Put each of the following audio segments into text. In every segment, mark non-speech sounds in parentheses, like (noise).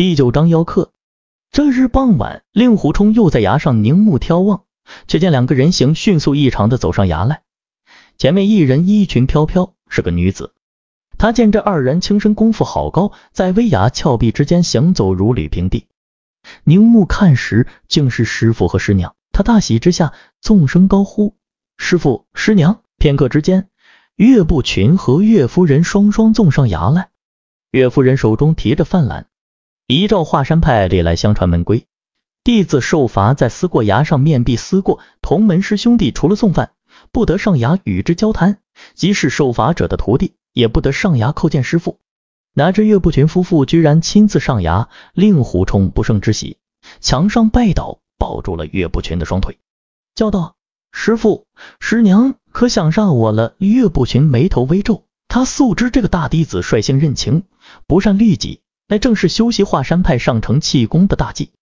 第九章邀客。这日傍晚，令狐冲又在崖上凝目眺望，却见两个人形迅速异常的走上崖来。前面一人衣裙飘飘，是个女子。他见这二人轻身功夫好高，在危崖峭壁之间行走如履平地。凝目看时，竟是师父和师娘。他大喜之下，纵声高呼：“师父，师娘！”片刻之间，岳不群和岳夫人双双纵上崖来。岳夫人手中提着饭篮。依照华山派历来相传门规，弟子受罚在思过崖上面壁思过，同门师兄弟除了送饭，不得上崖与之交谈；即使受罚者的徒弟，也不得上崖叩见师傅。哪知岳不群夫妇居然亲自上崖，令狐冲不胜之喜，墙上拜倒，抱住了岳不群的双腿，叫道：“师傅，师娘，可想上我了？”岳不群眉头微皱，他素知这个大弟子率性任情，不善律己。那正是修习华山派上乘气功的大忌。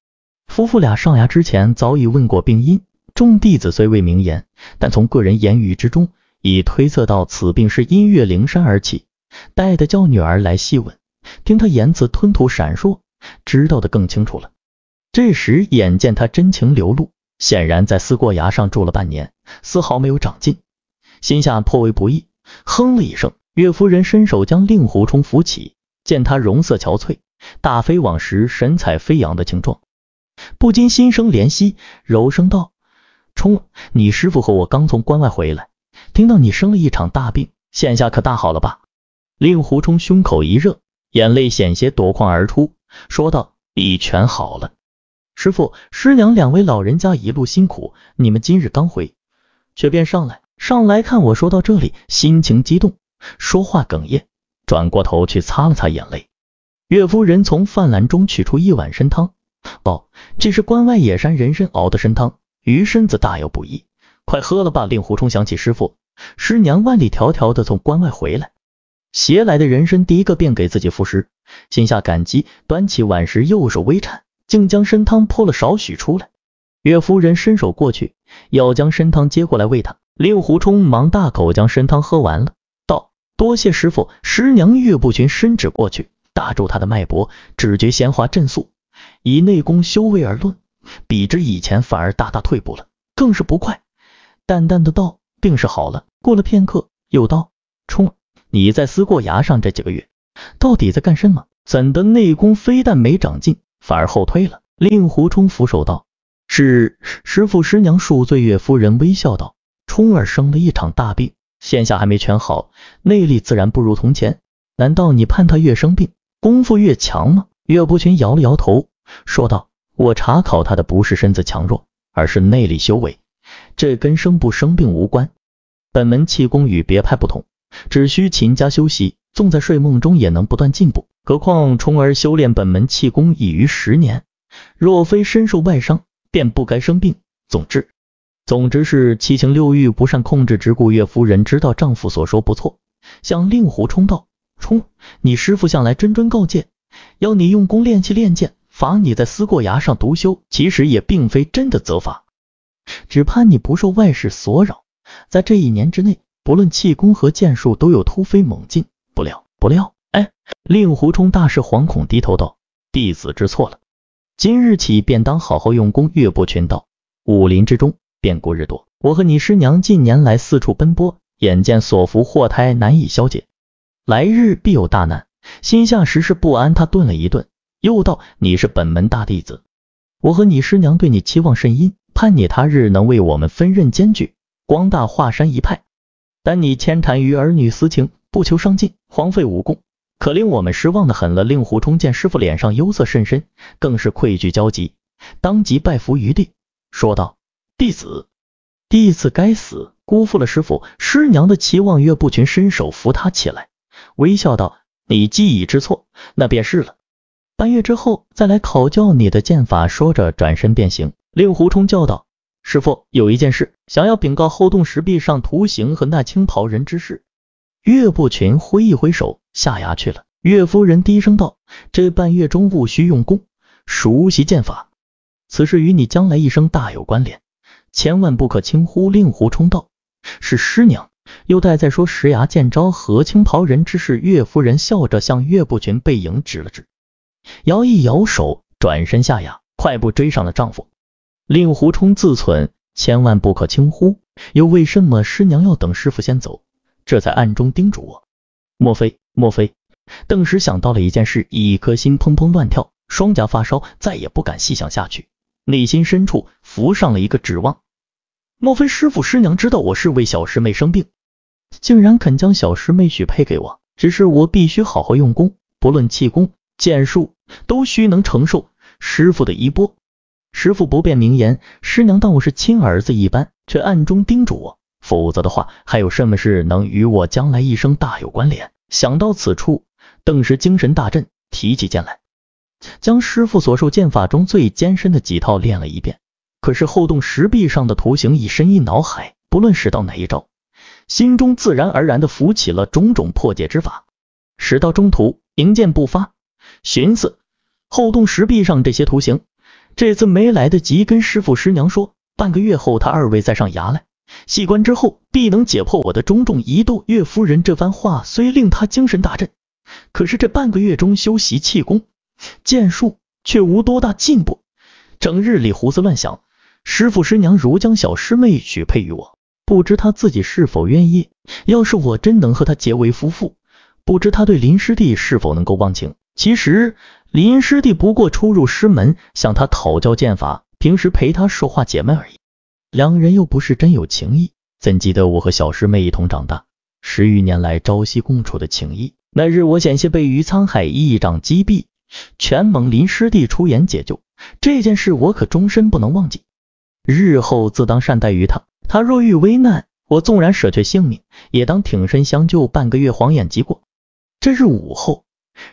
夫妇俩上崖之前早已问过病因，众弟子虽未明言，但从个人言语之中已推测到此病是因岳灵山而起。待得叫女儿来细问，听他言辞吞吐闪烁，知道的更清楚了。这时眼见他真情流露，显然在思过崖上住了半年，丝毫没有长进，心下颇为不易，哼了一声。岳夫人伸手将令狐冲扶起。见他容色憔悴，大飞往时神采飞扬的情状，不禁心生怜惜，柔声道：“冲，你师傅和我刚从关外回来，听到你生了一场大病，现下可大好了吧？”令狐冲胸口一热，眼泪险些夺眶而出，说道：“已全好了，师傅、师娘两位老人家一路辛苦，你们今日刚回，却便上来上来看我。”说到这里，心情激动，说话哽咽。转过头去擦了擦眼泪，岳夫人从饭篮中取出一碗参汤，哦，这是关外野山人参熬的参汤，鱼身子大有不易，快喝了吧。令狐冲想起师傅师娘万里迢迢的从关外回来，携来的人参第一个便给自己服食，心下感激，端起碗时右手微颤，竟将参汤泼了少许出来。岳夫人伸手过去，要将参汤接过来喂他，令狐冲忙大口将参汤喝完了。多谢师傅。师娘。岳不群伸指过去，打住他的脉搏，只觉弦滑震速。以内功修为而论，比之以前反而大大退步了，更是不快。淡淡的道：“定是好了。”过了片刻，又道：“冲儿，你在思过崖上这几个月，到底在干什么？怎的内功非但没长进，反而后退了？”令狐冲俯首道：“是，师傅师娘恕罪。”岳夫人微笑道：“冲儿生了一场大病。”线下还没全好，内力自然不如从前。难道你盼他越生病，功夫越强吗？岳不群摇了摇头，说道：“我查考他的不是身子强弱，而是内力修为，这跟生不生病无关。本门气功与别派不同，只需勤加休息，纵在睡梦中也能不断进步。何况冲儿修炼本门气功已逾十年，若非身受外伤，便不该生病。总之。”总之是七情六欲不善控制，只顾岳夫人知道丈夫所说不错，向令狐冲道：“冲，你师父向来谆谆告诫，要你用功练气练剑，罚你在思过崖上独修。其实也并非真的责罚，只盼你不受外事所扰，在这一年之内，不论气功和剑术都有突飞猛进。”不料，不料，哎！令狐冲大是惶恐，低头道：“弟子知错了。今日起便当好好用功。”岳不群道：“武林之中。”变故日多，我和你师娘近年来四处奔波，眼见所伏祸胎难以消解，来日必有大难，心下时事不安。他顿了一顿，又道：“你是本门大弟子，我和你师娘对你期望甚殷，盼你他日能为我们分任艰巨，光大华山一派。但你牵缠于儿女私情，不求上进，荒废武功，可令我们失望的很了。”令狐冲见师父脸上忧色甚深，更是愧惧焦急，当即拜伏于地，说道。弟子，弟子该死，辜负了师傅、师娘的期望。岳不群伸手扶他起来，微笑道：“你既已知错，那便是了。半月之后再来考教你的剑法。”说着转身便行。令狐冲叫道：“师傅，有一件事想要禀告。”后洞石壁上图形和那青袍人之事。岳不群挥一挥手，下崖去了。岳夫人低声道：“这半月中务须用功，熟悉剑法，此事与你将来一生大有关联。”千万不可轻呼，令狐冲道：“是师娘。”又待再说石崖见招和青袍人之事，岳夫人笑着向岳不群背影指了指，摇一摇手，转身下崖，快步追上了丈夫。令狐冲自忖，千万不可轻呼，又为什么师娘要等师傅先走，这才暗中叮嘱我？莫非，莫非？顿时想到了一件事，一颗心砰砰乱跳，双颊发烧，再也不敢细想下去。内心深处浮上了一个指望，莫非师傅师娘知道我是为小师妹生病，竟然肯将小师妹许配给我？只是我必须好好用功，不论气功、剑术，都需能承受师傅的衣钵。师傅不便明言，师娘当我是亲儿子一般，却暗中叮嘱我，否则的话，还有什么事能与我将来一生大有关联？想到此处，顿时精神大振，提起剑来。将师傅所授剑法中最艰深的几套练了一遍，可是后洞石壁上的图形已深印脑海，不论使到哪一招，心中自然而然的浮起了种种破解之法。使到中途，凝剑不发，寻思后洞石壁上这些图形，这次没来得及跟师傅师娘说，半个月后他二位再上崖来细观之后，必能解破我的种种疑窦。岳夫人这番话虽令他精神大振，可是这半个月中修习气功。剑术却无多大进步，整日里胡思乱想。师傅师娘如将小师妹许配于我，不知她自己是否愿意。要是我真能和她结为夫妇，不知她对林师弟是否能够忘情？其实林师弟不过初入师门，向他讨教剑法，平时陪他说话解闷而已。两人又不是真有情谊，怎记得我和小师妹一同长大，十余年来朝夕共处的情谊？那日我险些被余沧海一掌击毙。全盟林师弟出言解救这件事，我可终身不能忘记。日后自当善待于他。他若遇危难，我纵然舍却性命，也当挺身相救。半个月晃眼即过，这日午后，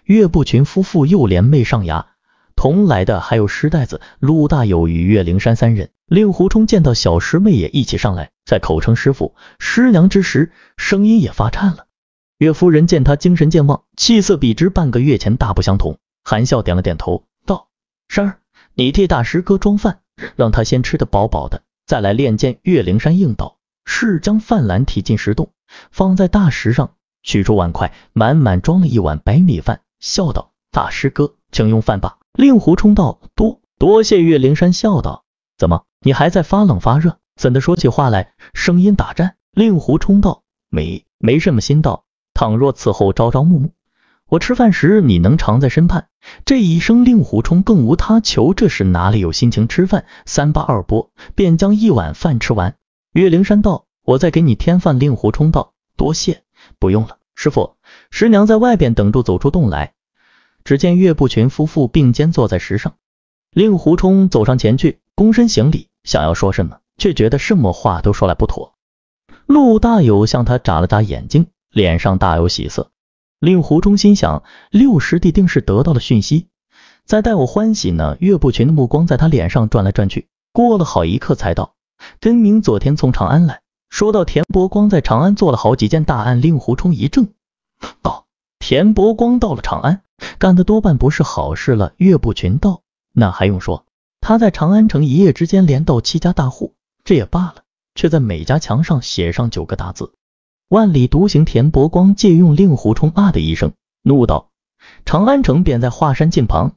岳不群夫妇又联袂上崖，同来的还有师袋子陆大友与岳灵山三人。令狐冲见到小师妹也一起上来，在口称师傅、师娘之时，声音也发颤了。岳夫人见他精神健忘，气色比之半个月前大不相同。含笑点了点头，道：“山儿，你替大师哥装饭，让他先吃得饱饱的，再来练剑。”岳灵山应道：“是。”将饭篮提进石洞，放在大石上，取出碗筷，满满装了一碗白米饭，笑道：“大师哥，请用饭吧。”令狐冲道：“多多谢。”岳灵山笑道：“怎么？你还在发冷发热？怎的说起话来，声音打颤？”令狐冲道：“没，没什么心道。倘若此后朝朝暮暮……”我吃饭时，你能常在身畔，这一声令狐冲更无他求。这时哪里有心情吃饭？三八二拨，便将一碗饭吃完。岳灵珊道：“我再给你添饭。”令狐冲道：“多谢，不用了，师傅，师娘在外边等着。”走出洞来，只见岳不群夫妇并肩坐在石上，令狐冲走上前去，躬身行礼，想要说什么，却觉得什么话都说来不妥。陆大友向他眨了眨眼睛，脸上大有喜色。令狐冲心想，六师弟定是得到了讯息，在待我欢喜呢。岳不群的目光在他脸上转来转去，过了好一刻才道：“根明昨天从长安来，说到田伯光在长安做了好几件大案。”令狐冲一怔，道：“田伯光到了长安，干的多半不是好事了。”岳不群道：“那还用说，他在长安城一夜之间连到七家大户，这也罢了，却在每家墙上写上九个大字。”万里独行，田伯光借用令狐冲啊的一声，怒道：“长安城便在华山近旁，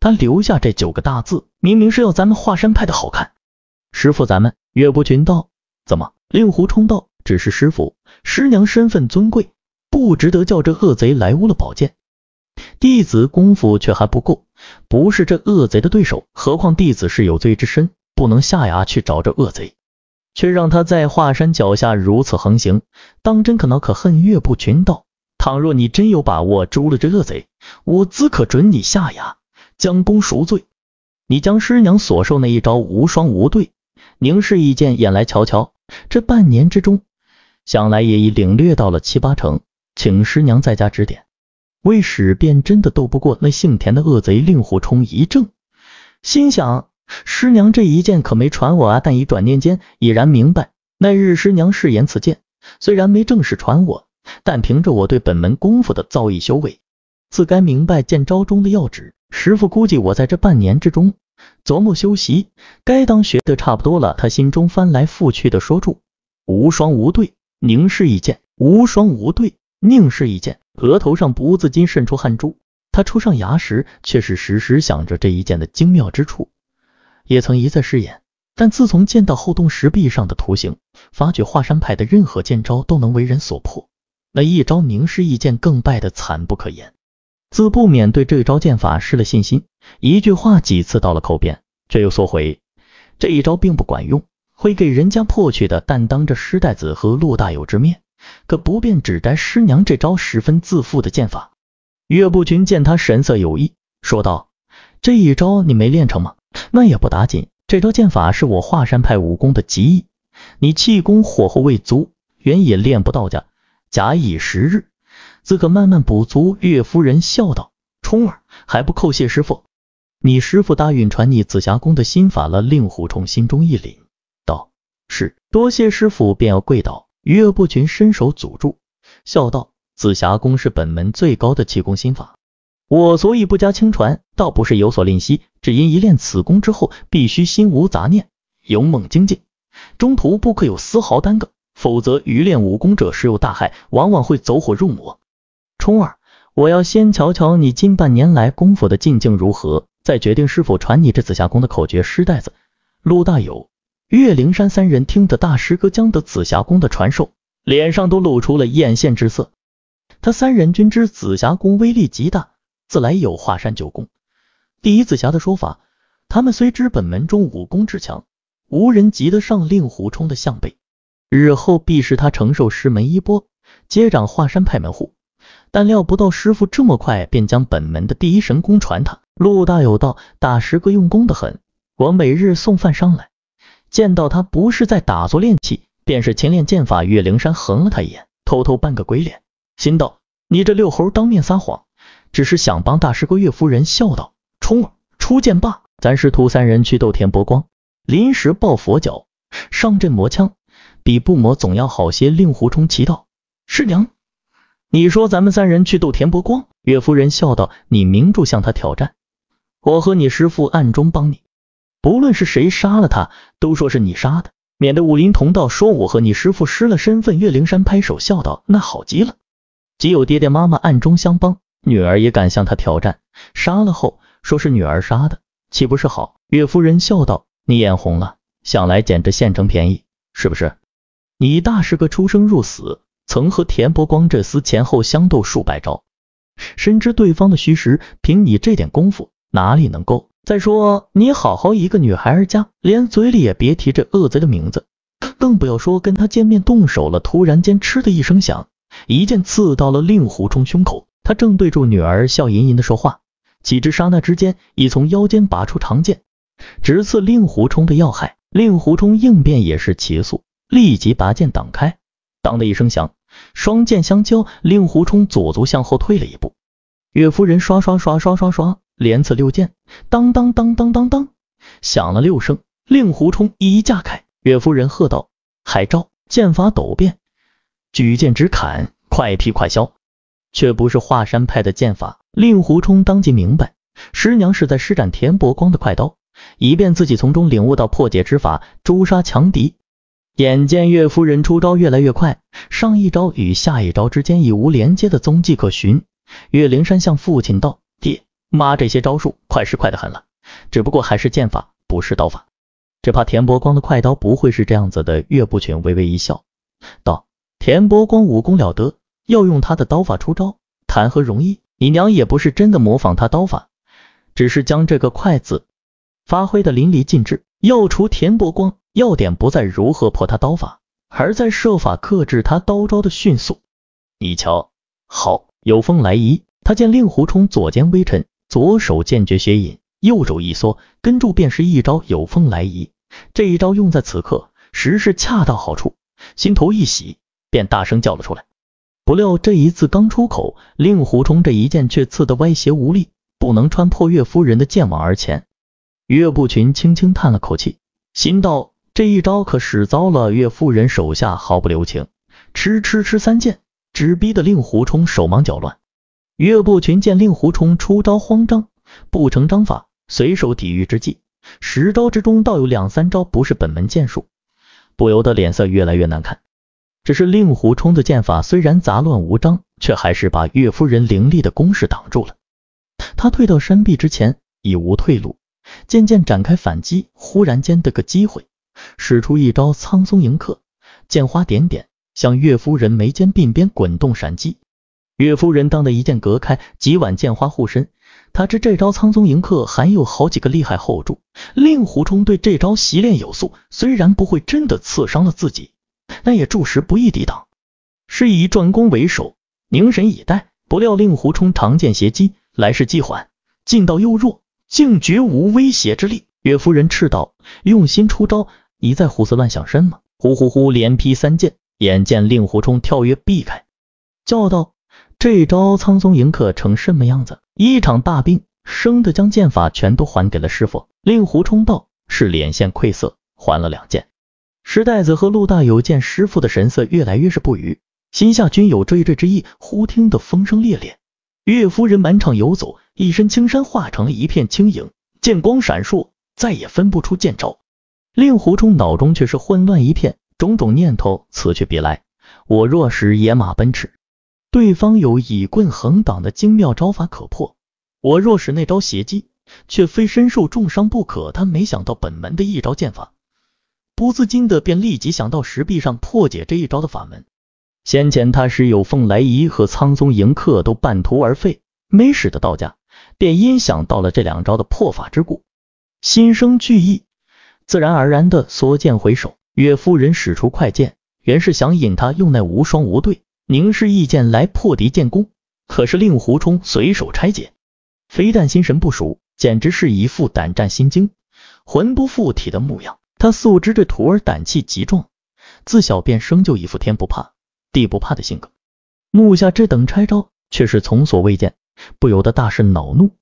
他留下这九个大字，明明是要咱们华山派的好看。师傅，咱们。”岳不群道：“怎么？”令狐冲道：“只是师傅、师娘身份尊贵，不值得叫这恶贼来污了宝剑。弟子功夫却还不够，不是这恶贼的对手。何况弟子是有罪之身，不能下崖去找这恶贼。”却让他在华山脚下如此横行，当真可恼可恨。岳不群道：“倘若你真有把握诛了这恶贼，我自可准你下崖，将功赎罪。你将师娘所受那一招无双无对，凝视一剑，眼来瞧瞧。这半年之中，想来也已领略到了七八成，请师娘在家指点。”为使便真的斗不过那姓田的恶贼，令狐冲一怔，心想。师娘这一剑可没传我啊，但已转念间已然明白，那日师娘誓言此剑虽然没正式传我，但凭着我对本门功夫的造诣修为，自该明白剑招中的要旨。师傅估计我在这半年之中琢磨修习，该当学的差不多了。他心中翻来覆去的说住：“无双无对，凝视一剑无双无对，凝视一剑，额头上不自禁渗出汗珠。他出上牙时，却是时时想着这一剑的精妙之处。也曾一再试验，但自从见到后洞石壁上的图形，发觉华山派的任何剑招都能为人所破，那一招凝视一剑更败得惨不可言，自不免对这招剑法失了信心。一句话几次到了口边，却又缩回。这一招并不管用，会给人家破去的。但当着师太子和陆大友之面，可不便指摘师娘这招十分自负的剑法。岳不群见他神色有异，说道：“这一招你没练成吗？”那也不打紧，这招剑法是我华山派武功的极意，你气功火候未足，原也练不到家，假以时日，自可慢慢补足。岳夫人笑道：“冲儿，还不叩谢师傅？你师傅答应传你紫霞宫的心法了。”令狐冲心中一凛，道：“是，多谢师傅。”便要跪倒，岳不群伸手阻住，笑道：“紫霞宫是本门最高的气功心法。”我所以不加轻传，倒不是有所吝惜，只因一练此功之后，必须心无杂念，勇猛精进，中途不可有丝毫耽搁，否则于练武功者时有大害，往往会走火入魔。冲儿，我要先瞧瞧你近半年来功夫的进境如何，再决定是否传你这紫霞功的口诀诗袋子。陆大友、岳灵山三人听得大师哥将得紫霞功的传授，脸上都露出了艳羡之色。他三人均知紫霞功威力极大。自来有华山九宫第一紫霞的说法，他们虽知本门中武功至强，无人及得上令狐冲的相背，日后必是他承受师门衣钵，接掌华山派门户。但料不到师傅这么快便将本门的第一神功传他。陆大有道：“大师哥用功的很，我每日送饭上来，见到他不是在打坐练气，便是勤练剑法。”岳灵珊横了他一眼，偷偷扮个鬼脸，心道：“你这六猴当面撒谎。”只是想帮大师哥，岳夫人笑道：“冲！初见罢，咱师徒三人去斗田伯光，临时抱佛脚，上阵磨枪，比不磨总要好些。”令狐冲奇道：“师娘，你说咱们三人去斗田伯光？”岳夫人笑道：“你明著向他挑战，我和你师父暗中帮你，不论是谁杀了他，都说是你杀的，免得武林同道说我和你师父失了身份。”岳灵山拍手笑道：“那好极了，既有爹爹妈妈暗中相帮。”女儿也敢向他挑战，杀了后说是女儿杀的，岂不是好？岳夫人笑道：“你眼红了，想来简直现成便宜，是不是？你大是个出生入死，曾和田伯光这厮前后相斗数百招，深知对方的虚实，凭你这点功夫，哪里能够？再说你好好一个女孩儿家，连嘴里也别提这恶贼的名字，更不要说跟他见面动手了。”突然间，嗤的一声响，一剑刺到了令狐冲胸口。他正对住女儿笑吟吟的说话，岂知刹那之间已从腰间拔出长剑，直刺令狐冲的要害。令狐冲应变也是奇速，立即拔剑挡开。当的一声响，双剑相交，令狐冲左足向后退了一步。岳夫人刷刷刷刷刷刷，连刺六剑，当当当当当当，响了六声，令狐冲一一架开。岳夫人喝道：“还招！”剑法陡变，举剑直砍，快劈快削。却不是华山派的剑法，令狐冲当即明白，师娘是在施展田伯光的快刀，以便自己从中领悟到破解之法，诛杀强敌。眼见岳夫人出招越来越快，上一招与下一招之间已无连接的踪迹可寻，岳灵珊向父亲道：“爹，妈，这些招数快是快得很了，只不过还是剑法，不是刀法，只怕田伯光的快刀不会是这样子的。”岳不群微微一笑，道：“田伯光武功了得。”要用他的刀法出招，谈何容易？你娘也不是真的模仿他刀法，只是将这个快字发挥的淋漓尽致。要除田伯光，要点不在如何破他刀法，而在设法克制他刀招的迅速。你瞧，好，有风来仪。他见令狐冲左肩微沉，左手剑诀血引，右手一缩，跟住便是一招有风来仪。这一招用在此刻，实是恰到好处，心头一喜，便大声叫了出来。不料这一次刚出口，令狐冲这一剑却刺得歪斜无力，不能穿破岳夫人的剑网而前。岳不群轻轻叹了口气，心道：这一招可使糟了，岳夫人手下毫不留情，吃吃吃三剑，只逼得令狐冲手忙脚乱。岳不群见令狐冲出招慌张，不成章法，随手抵御之际，十招之中倒有两三招不是本门剑术，不由得脸色越来越难看。只是令狐冲的剑法虽然杂乱无章，却还是把岳夫人凌厉的攻势挡住了。他退到山壁之前，已无退路，渐渐展开反击。忽然间的个机会，使出一招苍松迎客，剑花点点，向岳夫人眉间鬓边滚动闪击。岳夫人当的一剑隔开，几挽剑花护身。他知这招苍松迎客还有好几个厉害后著，令狐冲对这招习练有素，虽然不会真的刺伤了自己。那也着实不易抵挡，是以转攻为守，凝神以待。不料令狐冲长剑斜击，来势既缓，劲道又弱，竟绝无威胁之力。岳夫人斥道：“用心出招，你在胡思乱想什么？”呼呼呼，连劈三剑，眼见令狐冲跳跃避开，叫道：“这招苍松迎客成什么样子？”一场大病，生的将剑法全都还给了师傅。令狐冲道：“是脸现愧色，还了两剑。”石袋子和陆大友见师傅的神色越来越是不愉，心下均有惴惴之意。忽听得风声猎猎，岳夫人满场游走，一身青衫化成了一片轻影，剑光闪烁，再也分不出剑招。令狐冲脑中却是混乱一片，种种念头此去彼来。我若使野马奔驰，对方有以棍横挡的精妙招法可破；我若使那招斜击，却非身受重伤不可。他没想到本门的一招剑法。不自禁的便立即想到石壁上破解这一招的法门。先前他使有凤来仪和苍松迎客都半途而废，没使得到家，便因想到了这两招的破法之故，心生惧意，自然而然的缩剑回手。岳夫人使出快剑，原是想引他用那无双无对凝视意剑来破敌剑功，可是令狐冲随手拆解，非但心神不属，简直是一副胆战心惊、魂不附体的模样。他素知这徒儿胆气极壮，自小便生就一副天不怕地不怕的性格，目下这等拆招却是从所未见，不由得大是恼怒，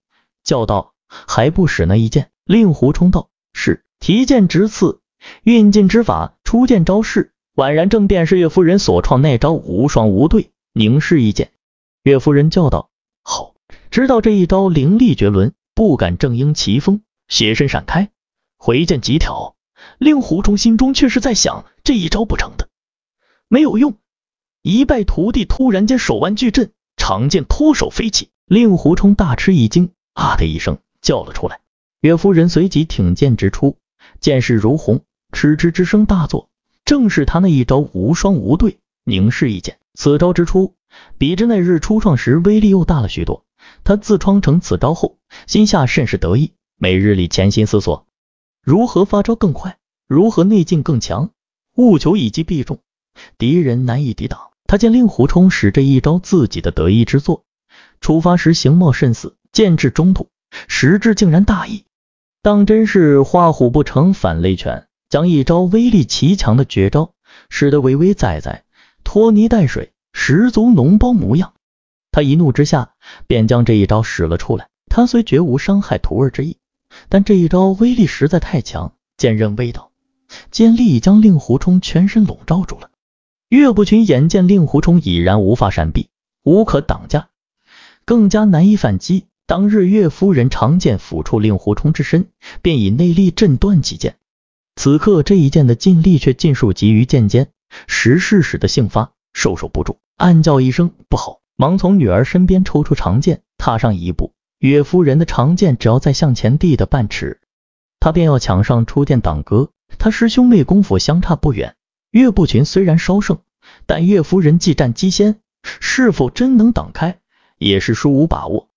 叫道：“还不使那一剑！”令狐冲道：“是，提剑直刺，运劲之法，出剑招式，宛然正便是岳夫人所创那招无双无对。”凝视一剑，岳夫人叫道：“好！知道这一招凌厉绝伦，不敢正应其锋，斜身闪开，回剑急挑。”令狐冲心中却是在想，这一招不成的，没有用，一败涂地。突然间手腕巨震，长剑脱手飞起，令狐冲大吃一惊，啊的一声叫了出来。岳夫人随即挺剑直出，剑势如虹，嗤嗤之声大作，正是他那一招无双无对。凝视一剑，此招之初，比之那日初创时威力又大了许多。他自创成此招后，心下甚是得意，每日里潜心思索，如何发招更快。如何内劲更强？务求一击必中，敌人难以抵挡。他见令狐冲使这一招自己的得意之作，出发时形貌甚似，剑至中途，实质竟然大意，当真是画虎不成反类犬，将一招威力奇强的绝招，使得维维仔仔拖泥带水，十足脓包模样。他一怒之下，便将这一招使了出来。他虽绝无伤害徒儿之意，但这一招威力实在太强，剑刃未到。剑力已将令狐冲全身笼罩住了。岳不群眼见令狐冲已然无法闪避，无可挡架，更加难以反击。当日岳夫人长剑抚触令狐冲之身，便以内力震断其剑。此刻这一剑的劲力却尽数集于剑尖，石室使得性发，受收不住，暗叫一声不好，忙从女儿身边抽出长剑，踏上一步。岳夫人的长剑只要再向前递的半尺，他便要抢上出剑挡戈。他师兄妹功夫相差不远，岳不群虽然稍胜，但岳夫人既战机仙，是否真能挡开，也是殊无把握。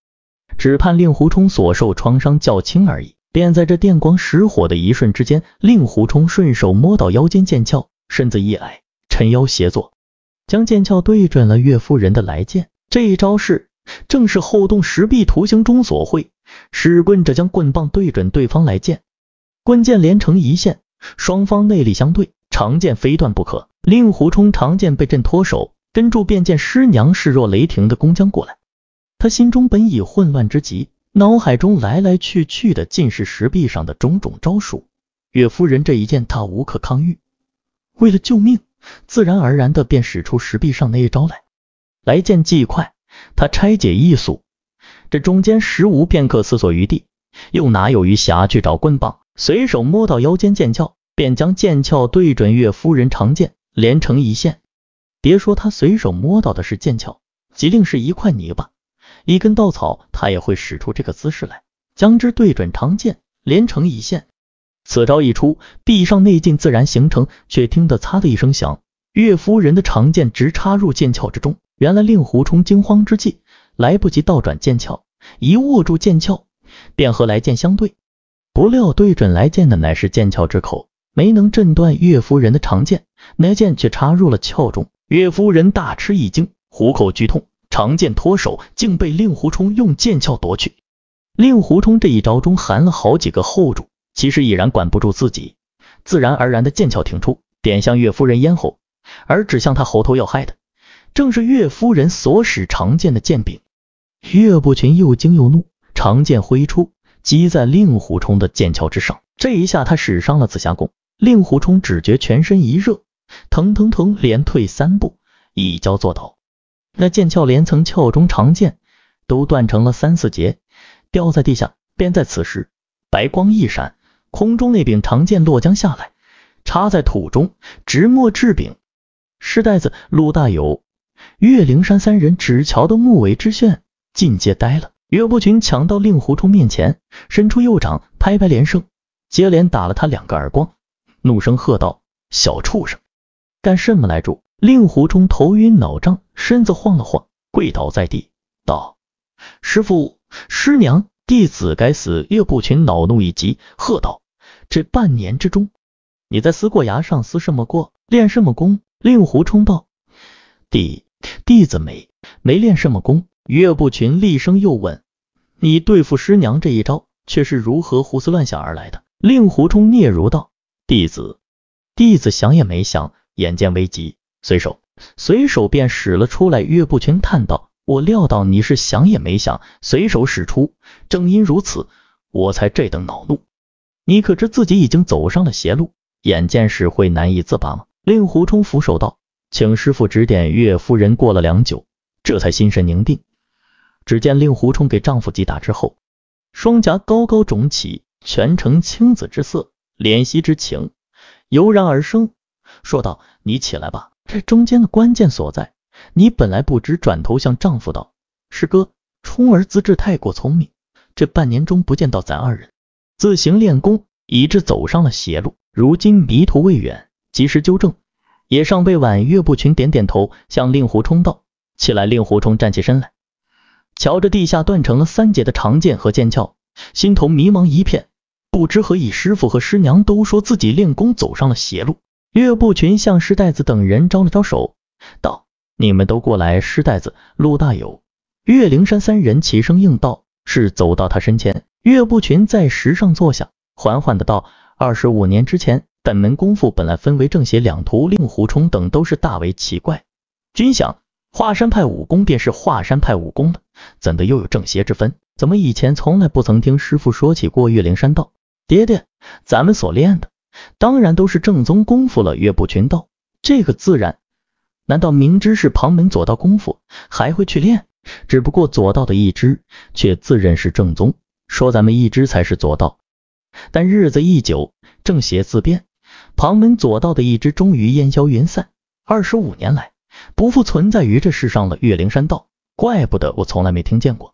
只盼令狐冲所受创伤较轻而已。便在这电光石火的一瞬之间，令狐冲顺手摸到腰间剑鞘，身子一矮，沉腰斜坐，将剑鞘对准了岳夫人的来剑。这一招式正是后动石壁图形中所会，使棍者将棍棒对准对方来剑，棍剑连成一线。双方内力相对，长剑非断不可。令狐冲长剑被震脱手，跟住便见师娘势若雷霆的攻将过来。他心中本已混乱之极，脑海中来来去去的尽是石壁上的种种招数。岳夫人这一剑他无可抗御，为了救命，自然而然的便使出石壁上那一招来。来剑既快，他拆解易速，这中间时无片刻思索余地，又哪有余暇去找棍棒？随手摸到腰间剑鞘，便将剑鞘对准岳夫人长剑，连成一线。别说他随手摸到的是剑鞘，即令是一块泥巴，一根稻草，他也会使出这个姿势来，将之对准长剑，连成一线。此招一出，臂上内劲自然形成，却听得擦的一声响，岳夫人的长剑直插入剑鞘之中。原来令狐冲惊慌之际，来不及倒转剑鞘，一握住剑鞘，便和来剑相对。不料对准来剑的乃是剑鞘之口，没能震断岳夫人的长剑，那剑却插入了鞘中。岳夫人大吃一惊，虎口剧痛，长剑脱手，竟被令狐冲用剑鞘夺去。令狐冲这一招中含了好几个后住，其实已然管不住自己，自然而然的剑鞘挺出，点向岳夫人咽喉，而指向他喉头要害的，正是岳夫人所使长剑的剑柄。岳不群又惊又怒，长剑挥出。击在令狐冲的剑鞘之上，这一下他使上了紫霞功。令狐冲只觉全身一热，腾腾腾连退三步，一跤坐倒。那剑鞘连层鞘中长剑都断成了三四节，掉在地下。便在此时，白光一闪，空中那柄长剑落将下来，插在土中，直没至柄。师袋子、陆大友、岳灵山三人只瞧得目为之眩，尽皆呆了。岳不群抢到令狐冲面前，伸出右掌，拍拍连胜，接连打了他两个耳光，怒声喝道：“小畜生，干什么来着？”令狐冲头晕脑胀，身子晃了晃，跪倒在地，道：“师傅，师娘，弟子该死。”岳不群恼怒一极，喝道：“这半年之中，你在思过崖上思什么过，练什么功？”令狐冲道：“弟弟子没没练什么功。”岳不群厉声又问：“你对付师娘这一招，却是如何胡思乱想而来的？”令狐冲嗫嚅道：“弟子，弟子想也没想，眼见危急，随手，随手便使了出来。”岳不群叹道：“我料到你是想也没想，随手使出，正因如此，我才这等恼怒。你可知自己已经走上了邪路，眼见时会难以自拔吗？”令狐冲俯首道：“请师父指点岳夫人。”过了良久，这才心神凝定。只见令狐冲给丈夫击打之后，双颊高高肿起，全呈青紫之色，怜惜之情油然而生，说道：“你起来吧。”这中间的关键所在，你本来不知。转头向丈夫道：“师哥，冲儿资质太过聪明，这半年中不见到咱二人，自行练功，以致走上了邪路，如今迷途未远，及时纠正，也上未晚。”岳不群点点头，向令狐冲道：“起来。”令狐冲站起身来。瞧着地下断成了三截的长剑和剑鞘，心头迷茫一片，不知何以师傅和师娘都说自己练功走上了邪路。岳不群向师袋子等人招了招手，道：“你们都过来。”师袋子、陆大友、岳灵山三人齐声应道：“是。”走到他身前，岳不群在石上坐下，缓缓的道：“二十五年之前，本门功夫本来分为正邪两途，令狐冲等都是大为奇怪，心想……”华山派武功便是华山派武功了，怎的又有正邪之分？怎么以前从来不曾听师傅说起过岳灵山道？爹爹，咱们所练的当然都是正宗功夫了。岳不群道，这个自然。难道明知是旁门左道功夫，还会去练？只不过左道的一支，却自认是正宗，说咱们一支才是左道。但日子一久，正邪自变，旁门左道的一支终于烟消云散。二十五年来。不复存在于这世上的岳灵山道，怪不得我从来没听见过。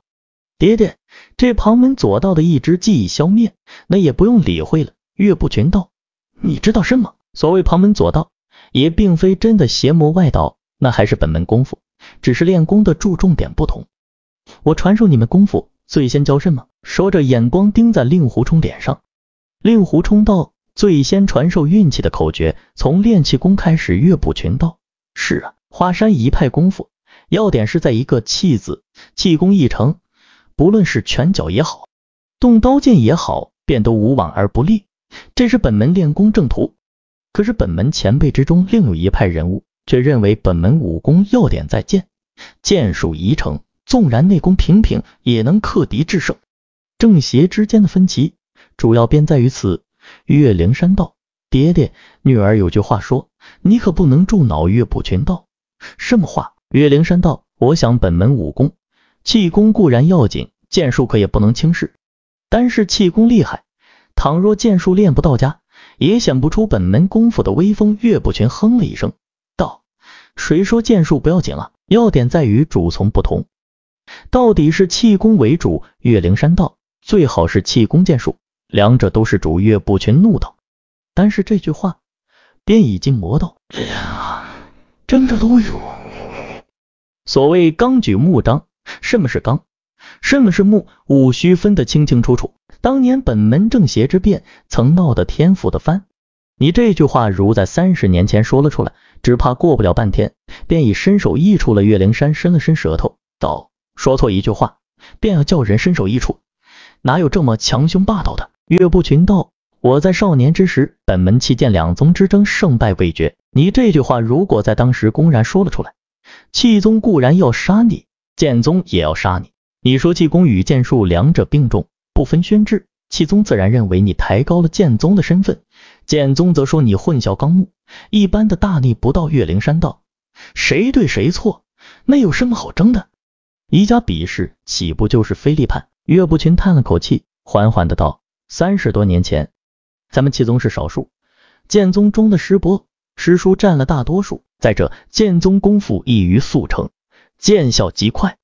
爹爹，这旁门左道的一支记忆消灭，那也不用理会了。岳不群道，你知道什么？所谓旁门左道，也并非真的邪魔外道，那还是本门功夫，只是练功的注重点不同。我传授你们功夫，最先教什么？说着，眼光盯在令狐冲脸上。令狐冲道，最先传授运气的口诀，从练气功开始。岳不群道，是啊。华山一派功夫，要点是在一个气字，气功一成，不论是拳脚也好，动刀剑也好，便都无往而不利，这是本门练功正途。可是本门前辈之中，另有一派人物，却认为本门武功要点在剑，剑术一成，纵然内功平平，也能克敌制胜。正邪之间的分歧，主要便在于此。岳灵山道，爹爹，女儿有句话说，你可不能助脑岳不拳道。什么话？岳灵山道，我想本门武功，气功固然要紧，剑术可也不能轻视。单是气功厉害，倘若剑术练不到家，也显不出本门功夫的威风。岳不群哼了一声，道：“谁说剑术不要紧了？要点在于主从不同，到底是气功为主。”岳灵山道：“最好是气功剑术，两者都是主。”岳不群怒道：“但是这句话，便已经魔道。”真的都有。所谓刚举木张，什么是刚，什么是木，务须分得清清楚楚。当年本门正邪之变，曾闹得天府的翻。你这句话如在三十年前说了出来，只怕过不了半天，便已身首异处了。岳灵山伸了伸舌头，道：“说错一句话，便要叫人身首异处，哪有这么强凶霸道的？”岳不群道。我在少年之时，本门气剑两宗之争胜败未决。你这句话如果在当时公然说了出来，气宗固然要杀你，剑宗也要杀你。你说气功与剑术两者并重，不分轩制，气宗自然认为你抬高了剑宗的身份，剑宗则说你混淆纲目。一般的大逆不到岳灵山道，谁对谁错，那有什么好争的？一家比试，岂不就是非立判？岳不群叹了口气，缓缓的道：三十多年前。咱们气宗是少数，剑宗中的师伯师叔占了大多数。再者，剑宗功夫易于速成，见效极快，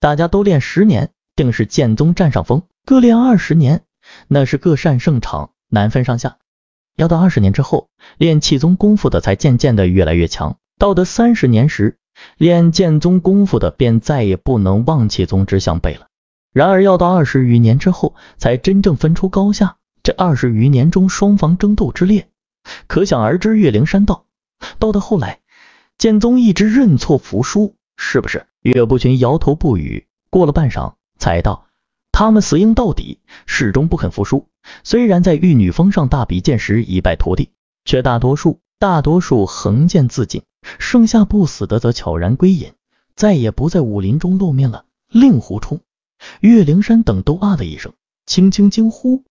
大家都练十年，定是剑宗占上风。各练二十年，那是各擅胜场，难分上下。要到二十年之后，练气宗功夫的才渐渐的越来越强。到得三十年时，练剑宗功夫的便再也不能望气宗之相背了。然而要到二十余年之后，才真正分出高下。这二十余年中，双方争斗之烈，可想而知。岳灵山道，到到后来，剑宗一直认错服输，是不是？岳不群摇头不语，过了半晌，才道：“他们死硬到底，始终不肯服输。虽然在玉女峰上大比剑时一败涂地，却大多数大多数横剑自尽，剩下不死的则悄然归隐，再也不在武林中露面了。”令狐冲、岳灵山等都啊的一声，轻轻惊呼。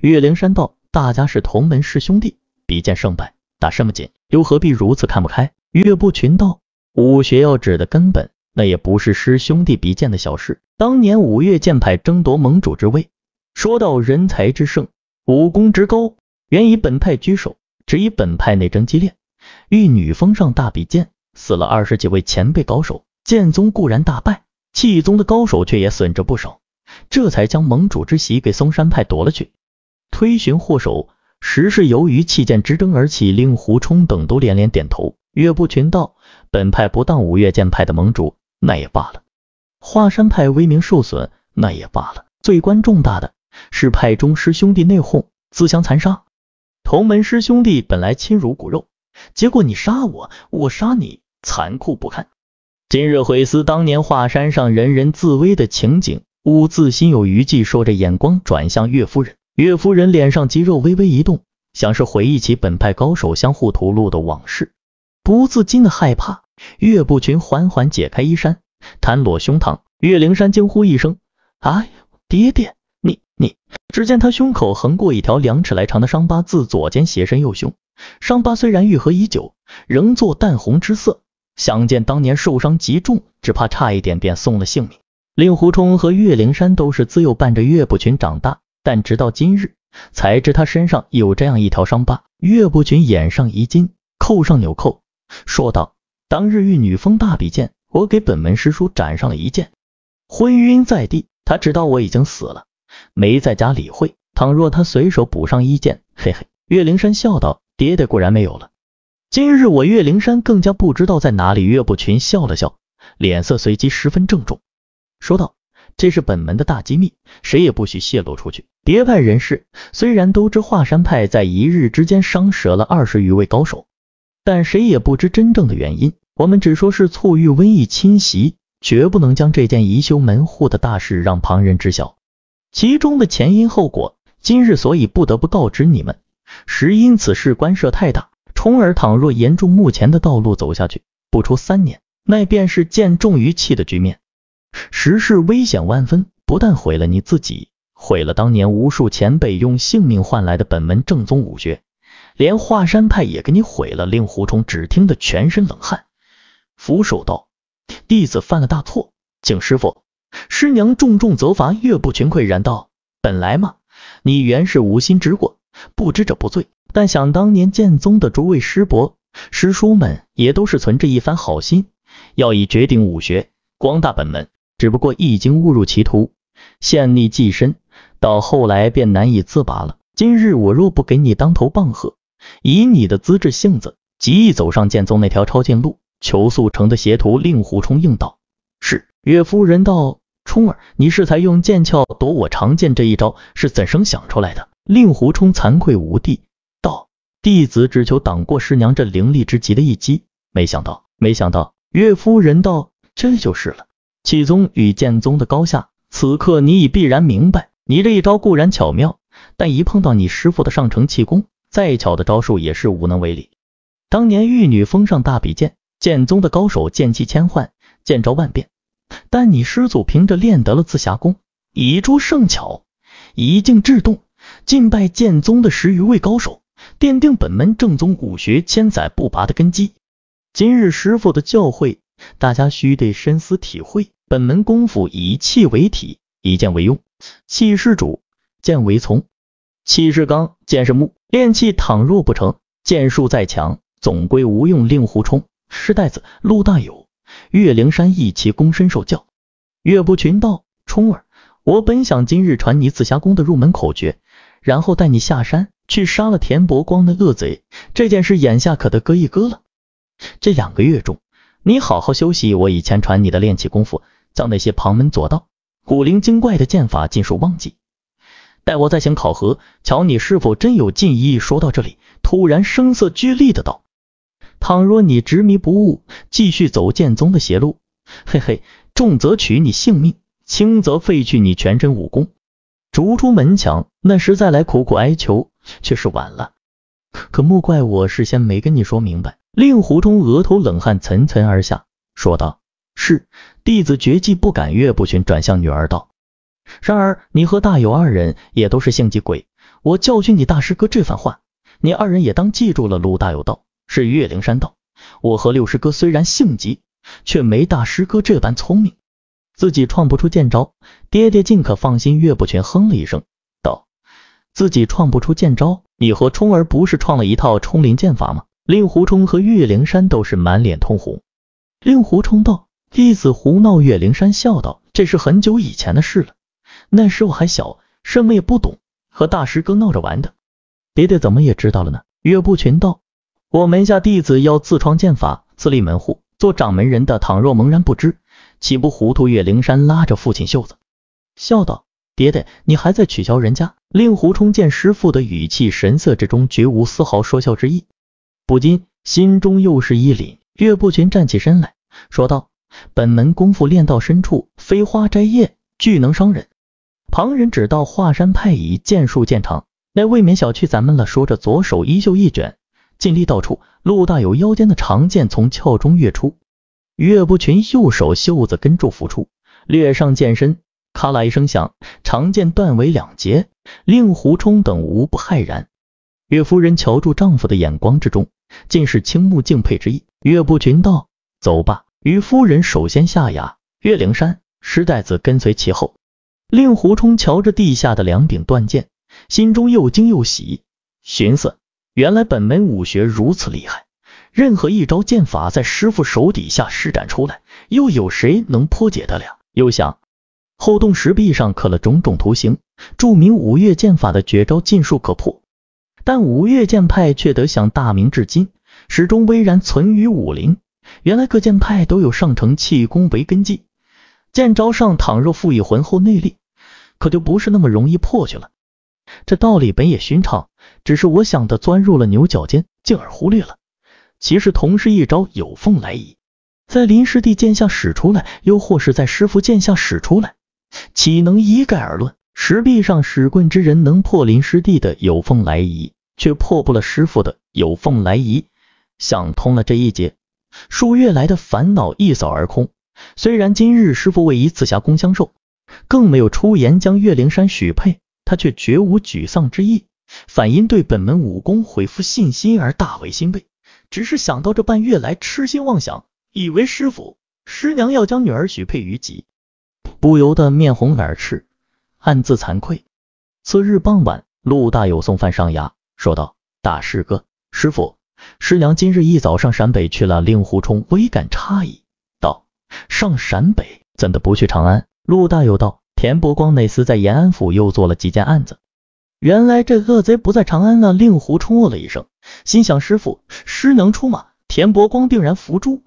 岳灵山道：“大家是同门师兄弟，比剑胜败，打什么紧？又何必如此看不开？”岳不群道：“武学要指的根本，那也不是师兄弟比剑的小事。当年五岳剑派争夺盟主之位，说到人才之盛，武功之高，原以本派居首，只以本派内争激烈，玉女峰上大比剑，死了二十几位前辈高手，剑宗固然大败，气宗的高手却也损着不少，这才将盟主之席给嵩山派夺了去。”推寻祸首，实是由于气剑之争而起。令狐冲等都连连点头。岳不群道：“本派不当五岳剑派的盟主，那也罢了；华山派威名受损，那也罢了。最关重大的是派中师兄弟内讧，自相残杀。同门师兄弟本来亲如骨肉，结果你杀我，我杀你，残酷不堪。今日回思当年华山上人人自危的情景，吾自心有余悸。”说着，眼光转向岳夫人。岳夫人脸上肌肉微微一动，像是回忆起本派高手相互屠戮的往事，不自禁的害怕。岳不群缓缓解开衣衫，袒裸胸膛。岳灵珊惊呼一声：“哎呦，爹爹，你你！”只见他胸口横过一条两尺来长的伤疤，自左肩斜伸右胸。伤疤虽然愈合已久，仍作淡红之色。想见当年受伤极重，只怕差一点便送了性命。令狐冲和岳灵珊都是自幼伴着岳不群长大。但直到今日才知他身上有这样一条伤疤。岳不群掩上衣襟，扣上纽扣，说道：“当日遇女峰大比剑，我给本门师叔斩上了一剑，昏晕在地。他知道我已经死了，没在家理会。倘若他随手补上一剑，嘿嘿。”岳灵山笑道：“爹爹果然没有了。今日我岳灵山更加不知道在哪里。”岳不群笑了笑，脸色随即十分郑重，说道。这是本门的大机密，谁也不许泄露出去。别派人士虽然都知华山派在一日之间伤折了二十余位高手，但谁也不知真正的原因。我们只说是猝遇瘟疫侵袭，绝不能将这件移修门户的大事让旁人知晓。其中的前因后果，今日所以不得不告知你们，实因此事关涉太大。冲儿倘若沿住目前的道路走下去，不出三年，那便是见重于器的局面。时事危险万分，不但毁了你自己，毁了当年无数前辈用性命换来的本门正宗武学，连华山派也给你毁了。令狐冲只听得全身冷汗，俯首道：“弟子犯了大错，请师傅、师娘重重责罚。”岳不群愧然道：“本来嘛，你原是无心之过，不知者不罪。但想当年剑宗的诸位师伯、师叔们，也都是存着一番好心，要以绝顶武学光大本门。”只不过一经误入歧途，陷溺既深，到后来便难以自拔了。今日我若不给你当头棒喝，以你的资质性子，极易走上剑宗那条抄近路。求速成的邪徒令狐冲应道：“是。”岳夫人道：“冲儿，你是才用剑鞘夺我长剑这一招，是怎生想出来的？”令狐冲惭愧无地，道：“弟子只求挡过师娘这凌厉之极的一击，没想到……没想到。”岳夫人道：“这就是了。”气宗与剑宗的高下，此刻你已必然明白。你这一招固然巧妙，但一碰到你师父的上乘气功，再巧的招数也是无能为力。当年玉女峰上大比剑，剑宗的高手剑气千换，剑招万变，但你师祖凭着练得了自霞功，以诸胜巧，以静制动，尽败剑宗的十余位高手，奠定本门正宗武学千载不拔的根基。今日师父的教诲，大家须得深思体会。本门功夫以气为体，以剑为用，气是主，剑为从，气是刚，剑是木。练气倘若不成，剑术再强，总归无用。令狐冲、师袋子、陆大友、岳灵山一齐躬身受教。岳不群道：冲儿，我本想今日传你紫霞宫的入门口诀，然后带你下山去杀了田伯光那恶贼。这件事眼下可得搁一搁了。这两个月中，你好好休息，我以前传你的练气功夫。将那些旁门左道、古灵精怪的剑法尽数忘记，待我再行考核，瞧你是否真有进意。说到这里，突然声色俱厉的道：“倘若你执迷不悟，继续走剑宗的邪路，嘿嘿，重则取你性命，轻则废去你全身武功，逐出门墙。那时再来苦苦哀求，却是晚了。可莫怪我事先没跟你说明白。”令狐冲额头冷汗涔涔而下，说道。是弟子绝技不敢。岳不群转向女儿道：“然而你和大友二人也都是性急鬼，我教训你大师哥这番话，你二人也当记住了。”鲁大有道：“是。”岳灵山道：“我和六师哥虽然性急，却没大师哥这般聪明，自己创不出剑招，爹爹尽可放心。”岳不群哼了一声道：“自己创不出剑招，你和冲儿不是创了一套冲灵剑法吗？”令狐冲和岳灵山都是满脸通红。令狐冲道：弟子胡闹，岳灵山笑道：“这是很久以前的事了，那时我还小，什么也不懂，和大师哥闹着玩的。爹爹怎么也知道了呢？”岳不群道：“我门下弟子要自创剑法，自立门户，做掌门人的，倘若茫然不知，岂不糊涂？”岳灵山拉着父亲袖子，笑道：“爹爹，你还在取笑人家？”令狐冲见师父的语气神色之中绝无丝毫说笑之意，不禁心中又是一凛。岳不群站起身来说道。本门功夫练到深处，飞花摘叶，俱能伤人。旁人只道华山派以剑术见长，那未免小觑咱们了。说着，左手衣袖一卷，尽力道出。陆大有腰间的长剑从鞘中跃出，岳不群右手袖子根柱拂出，掠上剑身，咔啦一声响，长剑断为两截。令狐冲等无不骇然。岳夫人瞧住丈夫的眼光之中，尽是倾慕敬佩之意。岳不群道：“走吧。”于夫人首先下崖，岳灵山、石代子跟随其后。令狐冲瞧着地下的两柄断剑，心中又惊又喜，寻思：原来本门武学如此厉害，任何一招剑法在师父手底下施展出来，又有谁能破解得了？又想，后洞石壁上刻了种种图形，著名五岳剑法的绝招尽数可破，但五岳剑派却得享大名至今，始终巍然存于武林。原来各剑派都有上乘气功为根基，剑招上倘若赋予浑厚内力，可就不是那么容易破去了。这道理本也寻常，只是我想的钻入了牛角尖，进而忽略了。其实同是一招有缝来仪，在林师弟剑下使出来，又或是在师傅剑下使出来，岂能一概而论？石壁上使棍之人能破林师弟的有缝来仪，却破不了师傅的有缝来仪。想通了这一节。数月来的烦恼一扫而空，虽然今日师傅未一次霞功相授，更没有出言将岳灵山许配，他却绝无沮丧之意，反因对本门武功恢复信心而大为欣慰。只是想到这半月来痴心妄想，以为师傅、师娘要将女儿许配于己，不由得面红耳赤，暗自惭愧。次日傍晚，陆大友送饭上衙，说道：“大师哥，师傅。”师娘今日一早上陕北去了，令狐冲微感诧异，道：“上陕北怎的不去长安？”陆大有道：“田伯光那厮在延安府又做了几件案子，原来这恶贼不在长安了。”令狐冲哦了一声，心想：“师傅，师娘出马，田伯光定然伏诛。”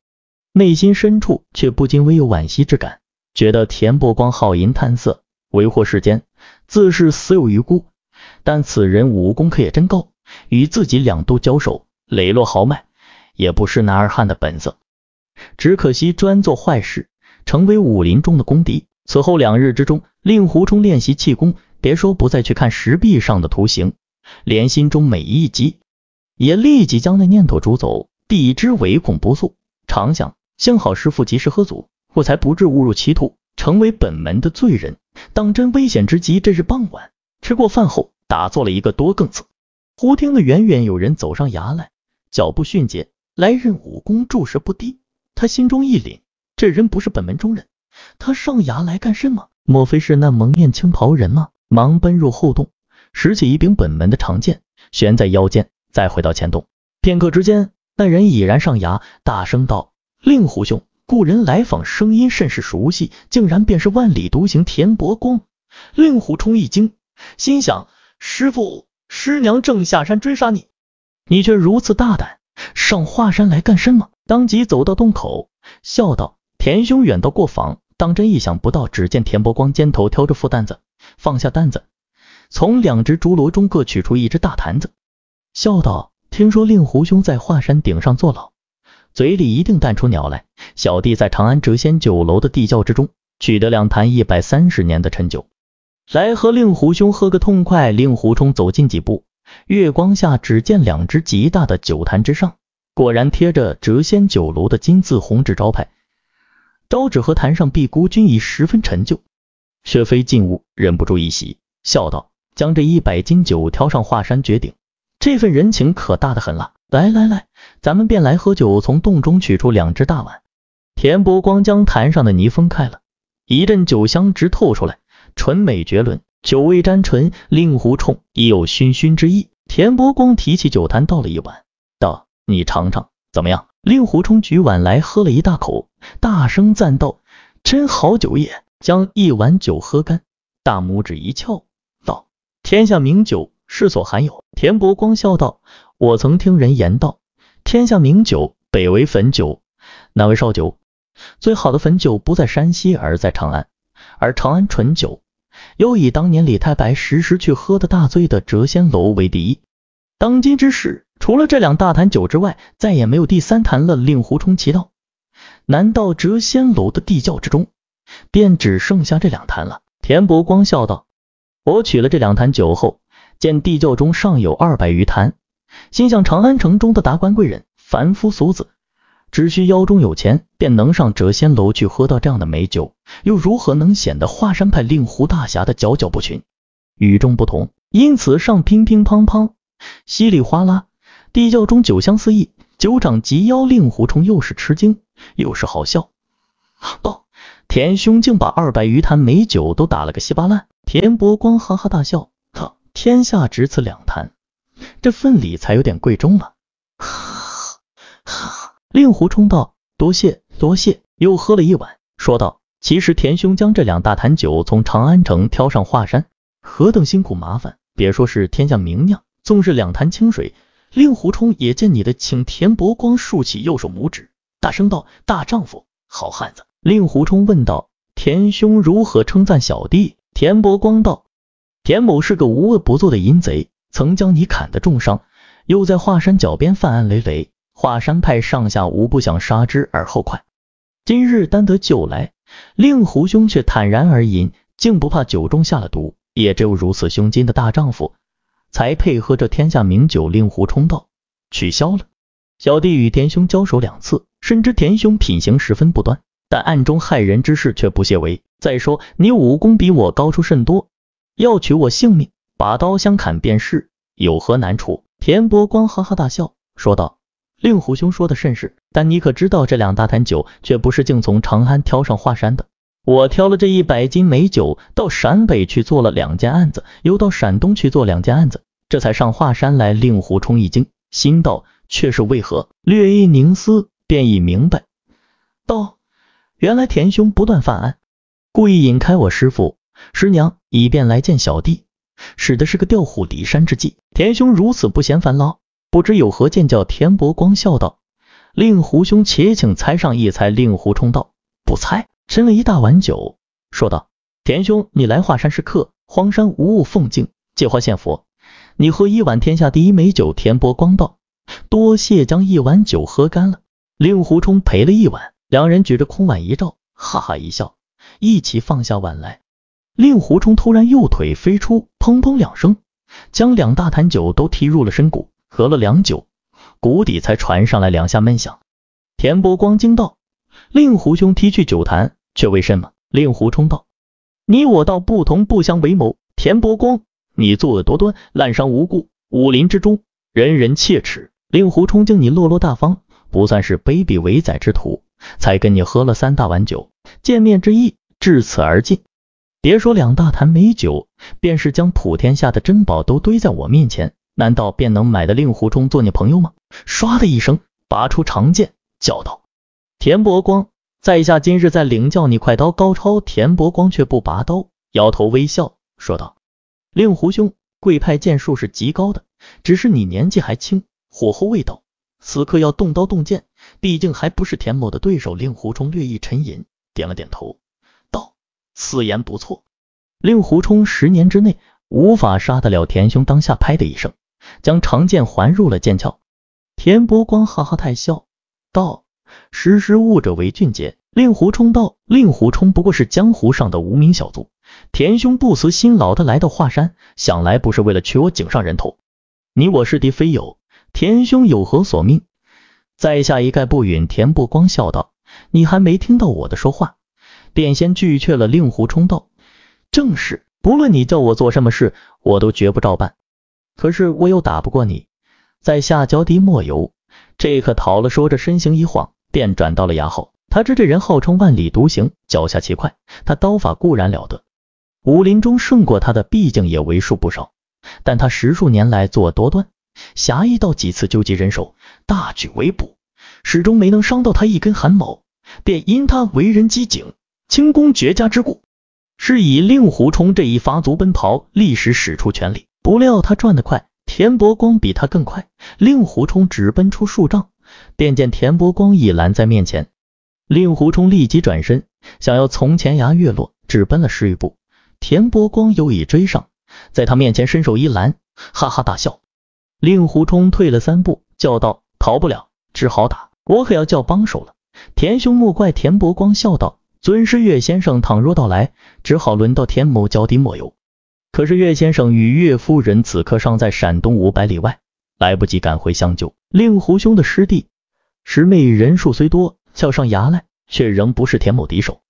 内心深处却不禁微有惋惜之感，觉得田伯光好淫贪色，为祸世间，自是死有余辜。但此人武功可也真高，与自己两度交手。磊落豪迈，也不是男儿汉的本色。只可惜专做坏事，成为武林中的公敌。此后两日之中，令狐冲练习气功，别说不再去看石壁上的图形，连心中每一击，也立即将那念头逐走，避之唯恐不速。常想，幸好师傅及时喝阻，我才不至误入歧途，成为本门的罪人。当真危险之极。这是傍晚，吃过饭后打坐了一个多更次，忽听得远远有人走上崖来。脚步迅捷，来人武功着实不低。他心中一凛，这人不是本门中人，他上崖来干什么？莫非是那蒙面青袍人吗？忙奔入后洞，拾起一柄本门的长剑，悬在腰间，再回到前洞。片刻之间，那人已然上崖，大声道：“令狐兄，故人来访，声音甚是熟悉，竟然便是万里独行田伯光。”令狐冲一惊，心想：师傅、师娘正下山追杀你。你却如此大胆，上华山来干什么？当即走到洞口，笑道：“田兄远道过访，当真意想不到。”只见田伯光肩头挑着副担子，放下担子，从两只竹箩中各取出一只大坛子，笑道：“听说令狐兄在华山顶上坐牢，嘴里一定淡出鸟来。小弟在长安谪仙酒楼的地窖之中，取得两坛一百三十年的陈酒，来和令狐兄喝个痛快。”令狐冲走近几步。月光下，只见两只极大的酒坛之上，果然贴着“谪仙酒楼”的金字红纸招牌。招纸和坛上壁孤均已十分陈旧。薛飞进屋，忍不住一喜，笑道：“将这一百斤酒挑上华山绝顶，这份人情可大的很了。来来来，咱们便来喝酒。从洞中取出两只大碗，田伯光将坛上的泥封开了，一阵酒香直透出来，纯美绝伦。”酒味沾唇，令狐冲已有醺醺之意。田伯光提起酒坛，倒了一碗，道：“你尝尝，怎么样？”令狐冲举碗来，喝了一大口，大声赞道：“真好酒也！”将一碗酒喝干，大拇指一翘，道：“天下名酒，世所罕有。”田伯光笑道：“我曾听人言道，天下名酒，北为汾酒，南为绍酒。最好的汾酒不在山西，而在长安，而长安醇酒。”又以当年李太白时时去喝的大醉的谪仙楼为敌。当今之世，除了这两大坛酒之外，再也没有第三坛了。令狐冲奇道，难道谪仙楼的地窖之中，便只剩下这两坛了？田伯光笑道，我取了这两坛酒后，见地窖中尚有二百余坛，心想长安城中的达官贵人、凡夫俗子。只需腰中有钱，便能上谪仙楼去喝到这样的美酒，又如何能显得华山派令狐大侠的佼佼不群，与众不同？因此上乒乒乓乓，稀里哗啦，地窖中酒香四溢，酒掌及腰，令狐冲又是吃惊，又是好笑。田兄竟把二百余坛美酒都打了个稀巴烂！田伯光哈哈大笑，天下只此两坛，这份礼才有点贵重了。(laughs) 令狐冲道：“多谢，多谢。”又喝了一碗，说道：“其实田兄将这两大坛酒从长安城挑上华山，何等辛苦麻烦！别说是天下名酿，纵是两坛清水，令狐冲也见你的。”请田伯光竖起右手拇指，大声道：“大丈夫，好汉子！”令狐冲问道：“田兄如何称赞小弟？”田伯光道：“田某是个无恶不作的淫贼，曾将你砍得重伤，又在华山脚边犯案累累。”华山派上下无不想杀之而后快，今日单得酒来，令狐兄却坦然而饮，竟不怕酒中下了毒。也只有如此胸襟的大丈夫，才配喝这天下名酒。令狐冲道：“取消了，小弟与田兄交手两次，深知田兄品行十分不端，但暗中害人之事却不屑为。再说你武功比我高出甚多，要取我性命，拔刀相砍便是，有何难处？”田伯光哈哈大笑，说道。令狐兄说的甚是，但你可知道这两大坛酒却不是竟从长安挑上华山的？我挑了这一百斤美酒到陕北去做了两件案子，又到陕东去做两件案子，这才上华山来。令狐冲一惊，心道却是为何？略一凝思，便已明白，道：原来田兄不断犯案，故意引开我师父、师娘，以便来见小弟，使的是个调虎离山之计。田兄如此不嫌烦劳。不知有何见教？田伯光笑道：“令狐兄，且请猜上一猜。”令狐冲道：“不猜。”斟了一大碗酒，说道：“田兄，你来华山是客，荒山无物奉敬，借花献佛，你喝一碗天下第一美酒。”田伯光道：“多谢。”将一碗酒喝干了。令狐冲陪了一碗，两人举着空碗一照，哈哈一笑，一起放下碗来。令狐冲突然右腿飞出，砰砰两声，将两大坛酒都踢入了深谷。喝了良久，谷底才传上来两下闷响。田伯光惊道：“令狐兄踢去酒坛，却为什么？”令狐冲道：“你我道不同，不相为谋。田伯光，你作恶多端，滥杀无辜，武林之中人人切齿。令狐冲敬你落落大方，不算是卑鄙为宰之徒，才跟你喝了三大碗酒，见面之意至此而尽。别说两大坛美酒，便是将普天下的珍宝都堆在我面前。”难道便能买的令狐冲做你朋友吗？唰的一声，拔出长剑，叫道：“田伯光，在下今日在领教你快刀高超。”田伯光却不拔刀，摇头微笑，说道：“令狐兄，贵派剑术是极高的，只是你年纪还轻，火候未到。此刻要动刀动剑，毕竟还不是田某的对手。”令狐冲略一沉吟，点了点头，道：“此言不错。”令狐冲十年之内无法杀得了田兄。当下拍的一声。将长剑还入了剑鞘，田伯光哈哈大笑，道：“识时务者为俊杰。”令狐冲道：“令狐冲不过是江湖上的无名小卒，田兄不辞辛劳的来到华山，想来不是为了取我井上人头。你我是敌非友，田兄有何索命？在下一概不允。”田伯光笑道：“你还没听到我的说话，便先拒绝了。”令狐冲道：“正是，不论你叫我做什么事，我都绝不照办。”可是我又打不过你，在下脚底抹油，这可逃了。说着，身形一晃，便转到了崖后。他知这人号称万里独行，脚下奇快，他刀法固然了得，武林中胜过他的毕竟也为数不少。但他十数年来作恶多端，侠义道几次纠集人手，大举围捕，始终没能伤到他一根汗毛，便因他为人机警，轻功绝佳之故。是以令狐冲这一发足奔跑，立时使出全力。不料他转得快，田伯光比他更快，令狐冲直奔出数丈，便见田伯光已拦在面前，令狐冲立即转身，想要从前崖跃落，只奔了十余步，田伯光又已追上，在他面前伸手一拦，哈哈大笑。令狐冲退了三步，叫道：“逃不了，只好打，我可要叫帮手了。”田兄莫怪。田伯光笑道：“尊师岳先生倘若到来，只好轮到田某脚底抹油。”可是岳先生与岳夫人此刻尚在陕东五百里外，来不及赶回相救。令狐兄的师弟、师妹人数虽多，叫上衙来，却仍不是田某敌手。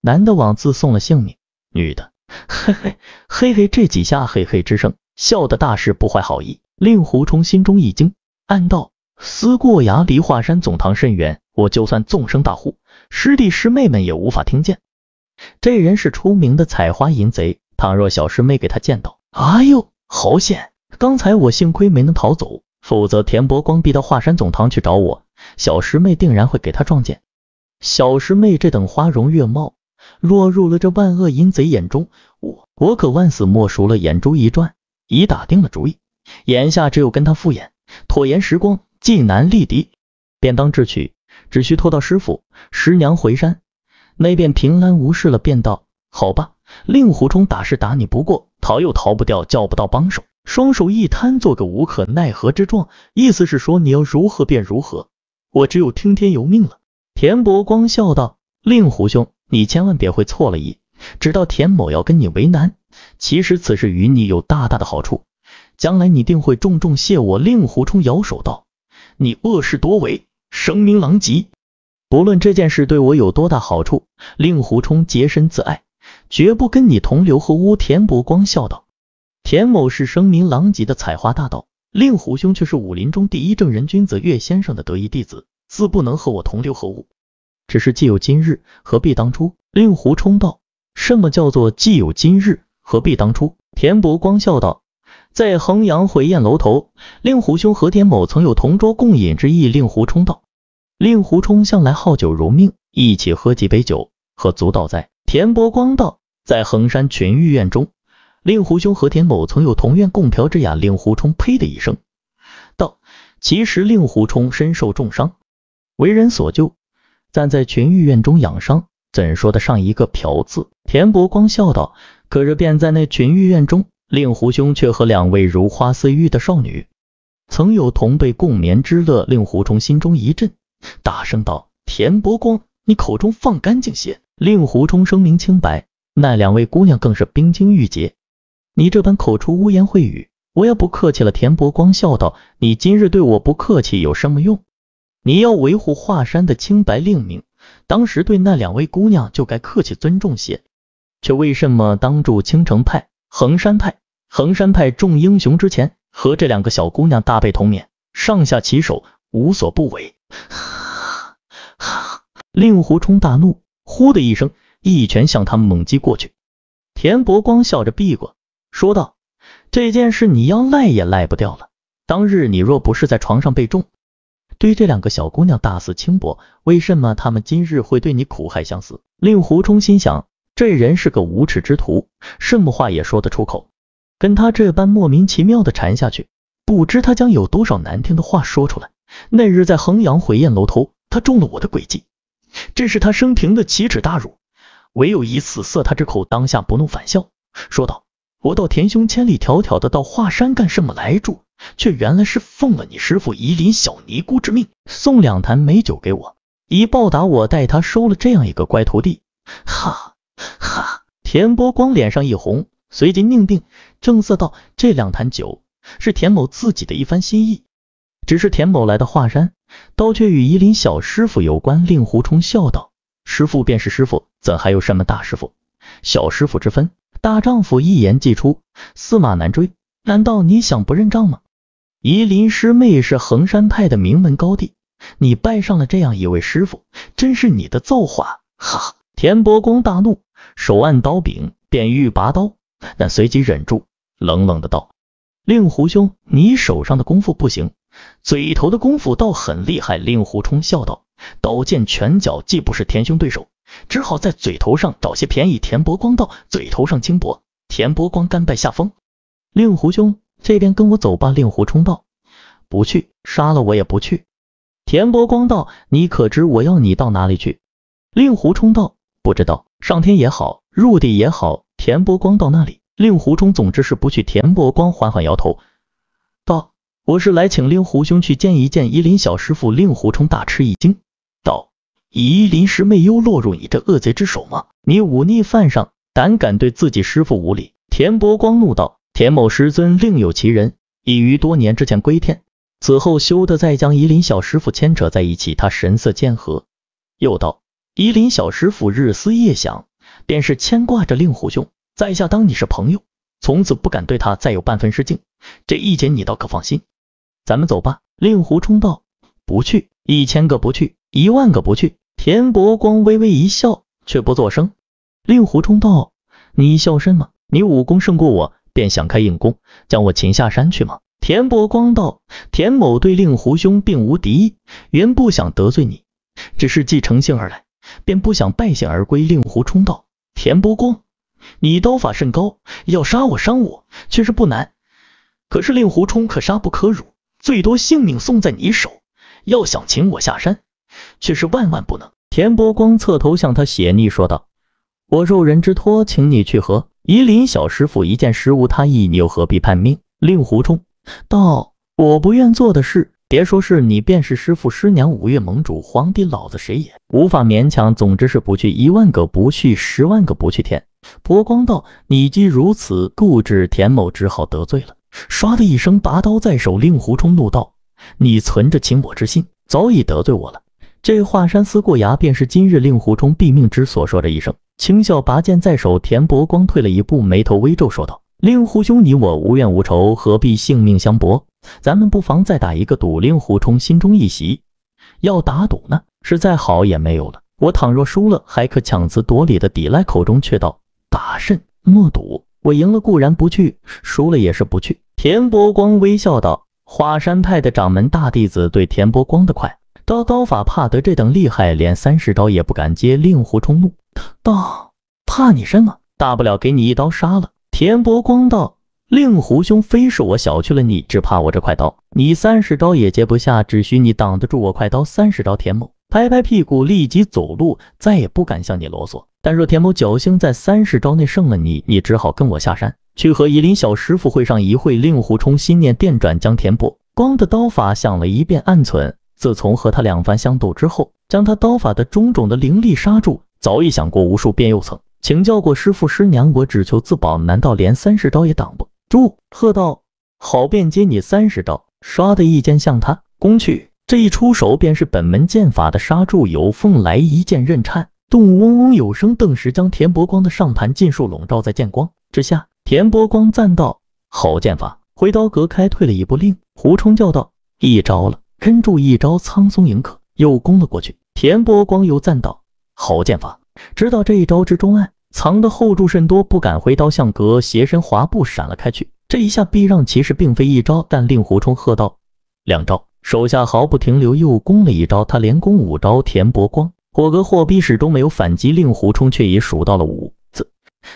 男的枉自送了性命，女的嘿嘿 (laughs) 嘿嘿，这几下嘿嘿之声，笑得大事不怀好意。令狐冲心中一惊，暗道：思过崖离华山总堂甚远，我就算纵声大呼，师弟师妹们也无法听见。这人是出名的采花淫贼。倘若小师妹给他见到，哎呦，好险！刚才我幸亏没能逃走，否则田伯光必到华山总堂去找我，小师妹定然会给他撞见。小师妹这等花容月貌，落入了这万恶淫贼眼中，我我可万死莫赎了。眼珠一转，已打定了主意，眼下只有跟他复眼，拖延时光，既难力敌，便当智取，只需拖到师傅、师娘回山，那便平安无事了。便道，好吧。令狐冲打是打你，不过逃又逃不掉，叫不到帮手，双手一摊，做个无可奈何之状，意思是说你要如何便如何，我只有听天由命了。田伯光笑道：“令狐兄，你千万别会错了意，知道田某要跟你为难，其实此事与你有大大的好处，将来你定会重重谢我。”令狐冲摇手道：“你恶事多为，声名狼藉，不论这件事对我有多大好处，令狐冲洁身自爱。”绝不跟你同流合污。”田伯光笑道，“田某是声名狼藉的采花大盗，令狐兄却是武林中第一正人君子，岳先生的得意弟子，自不能和我同流合污。只是既有今日，何必当初？”令狐冲道，“什么叫做既有今日，何必当初？”田伯光笑道，“在衡阳回雁楼头，令狐兄和田某曾有同桌共饮之意。”令狐冲道，“令狐冲向来好酒如命，一起喝几杯酒，喝足道哉。”田伯光道：“在衡山群玉院中，令狐兄和田某曾有同院共嫖之雅。”令狐冲呸的一声，道：“其实令狐冲身受重伤，为人所救，暂在群玉院中养伤，怎说得上一个嫖字？”田伯光笑道：“可是便在那群玉院中，令狐兄却和两位如花似玉的少女，曾有同被共眠之乐。”令狐冲心中一震，大声道：“田伯光，你口中放干净些！”令狐冲声明清白，那两位姑娘更是冰清玉洁。你这般口出污言秽语，我也不客气了。田伯光笑道，你今日对我不客气有什么用？你要维护华山的清白令名，当时对那两位姑娘就该客气尊重些，却为什么当住青城派、衡山派、衡山派众英雄之前，和这两个小姑娘大被同眠，上下其手，无所不为？(laughs) 令狐冲大怒。呼的一声，一拳向他猛击过去。田伯光笑着避过，说道：“这件事你要赖也赖不掉了。当日你若不是在床上被重，对这两个小姑娘大肆轻薄，为什么他们今日会对你苦害相思？”令狐冲心想，这人是个无耻之徒，什么话也说得出口。跟他这般莫名其妙的缠下去，不知他将有多少难听的话说出来。那日在衡阳回雁楼头，他中了我的诡计。这是他生平的奇耻大辱，唯有以此色他之口。当下不怒反笑，说道：“我道田兄千里迢迢的到华山干什么来住？却原来是奉了你师傅夷陵小尼姑之命，送两坛美酒给我，以报答我带他收了这样一个乖徒弟。”哈哈，田伯光脸上一红，随即命定，正色道：“这两坛酒是田某自己的一番心意，只是田某来到华山。”刀却与夷陵小师傅有关，令狐冲笑道：“师傅便是师傅，怎还有什么大师傅、小师傅之分？大丈夫一言既出，驷马难追，难道你想不认账吗？”夷陵师妹是衡山派的名门高弟，你拜上了这样一位师傅，真是你的造化。哈哈！田伯光大怒，手按刀柄便欲拔刀，但随即忍住，冷冷的道：“令狐兄，你手上的功夫不行。”嘴头的功夫倒很厉害，令狐冲笑道：“刀剑拳脚既不是田兄对手，只好在嘴头上找些便宜。”田伯光道：“嘴头上轻薄。”田伯光甘拜下风。令狐兄，这边跟我走吧。令狐冲道：“不去，杀了我也不去。”田伯光道：“你可知我要你到哪里去？”令狐冲道：“不知道，上天也好，入地也好。”田伯光到那里，令狐冲总之是不去。田伯光缓缓摇头道。我是来请令狐兄去见一见夷陵小师傅。令狐冲大吃一惊，道：“夷陵师妹又落入你这恶贼之手吗？你忤逆犯上，胆敢对自己师傅无礼！”田伯光怒道：“田某师尊另有其人，已于多年之前归天，此后休得再将夷陵小师傅牵扯在一起。”他神色渐和，又道：“夷陵小师傅日思夜想，便是牵挂着令狐兄。在下当你是朋友，从此不敢对他再有半分失敬，这一节你倒可放心。”咱们走吧。令狐冲道：“不去，一千个不去，一万个不去。”田伯光微微一笑，却不作声。令狐冲道：“你笑甚吗？你武功胜过我，便想开硬功，将我擒下山去吗？”田伯光道：“田某对令狐兄并无敌意，原不想得罪你，只是既乘兴而来，便不想败兴而归。”令狐冲道：“田伯光，你刀法甚高，要杀我伤我，却是不难。可是令狐冲可杀不可辱。”最多性命送在你手，要想请我下山，却是万万不能。田伯光侧头向他斜睨说道：“我受人之托，请你去和夷林小师傅一见，实无他意你又何必叛命？”令狐冲道：“我不愿做的事，别说是你，便是师傅、师娘、五岳盟主、皇帝、老子，谁也无法勉强。总之是不去，一万个不去，十万个不去。”田伯光道：“你既如此固执，田某只好得罪了。”唰的一声，拔刀在手，令狐冲怒道：“你存着擒我之心，早已得罪我了。这华山思过崖，便是今日令狐冲毙命之所。”说的一声轻笑，拔剑在手。田伯光退了一步，眉头微皱，说道：“令狐兄，你我无怨无仇，何必性命相搏？咱们不妨再打一个赌。”令狐冲心中一喜，要打赌呢，是再好也没有了。我倘若输了，还可强词夺理的抵赖，口中却道：“打甚莫赌，我赢了固然不去，输了也是不去。”田伯光微笑道：“华山派的掌门大弟子对田伯光的快刀刀法怕得这等厉害，连三十招也不敢接。”令狐冲怒道：“怕你什么？大不了给你一刀杀了。”田伯光道：“令狐兄，非是我小觑了你，只怕我这快刀，你三十招也接不下，只需你挡得住我快刀三十招。”田某。拍拍屁股，立即走路，再也不敢向你啰嗦。但若田某侥幸在三十招内胜了你，你只好跟我下山去和夷陵小师傅会上一会。令狐冲心念电转，将田伯光的刀法想了一遍，暗存：自从和他两番相斗之后，将他刀法的种种的凌厉杀住，早已想过无数遍，又曾请教过师父师娘，我只求自保，难道连三十招也挡不住？喝道：“好，便接你三十招！”唰的一剑向他攻去。这一出手便是本门剑法的杀柱有凤来一剑刃颤动嗡嗡有声，顿时将田伯光的上盘尽数笼罩在剑光之下。田伯光赞道：“好剑法！”回刀隔开，退了一步。令狐冲叫道：“一招了！”跟住一招苍松迎客又攻了过去。田伯光又赞道：“好剑法！”知道这一招之中暗藏的后柱甚多，不敢回刀向隔，斜身滑步闪了开去。这一下避让其实并非一招，但令狐冲喝道：“两招！”手下毫不停留，又攻了一招。他连攻五招，田伯光、火格、货币始终没有反击。令狐冲却已数到了五字，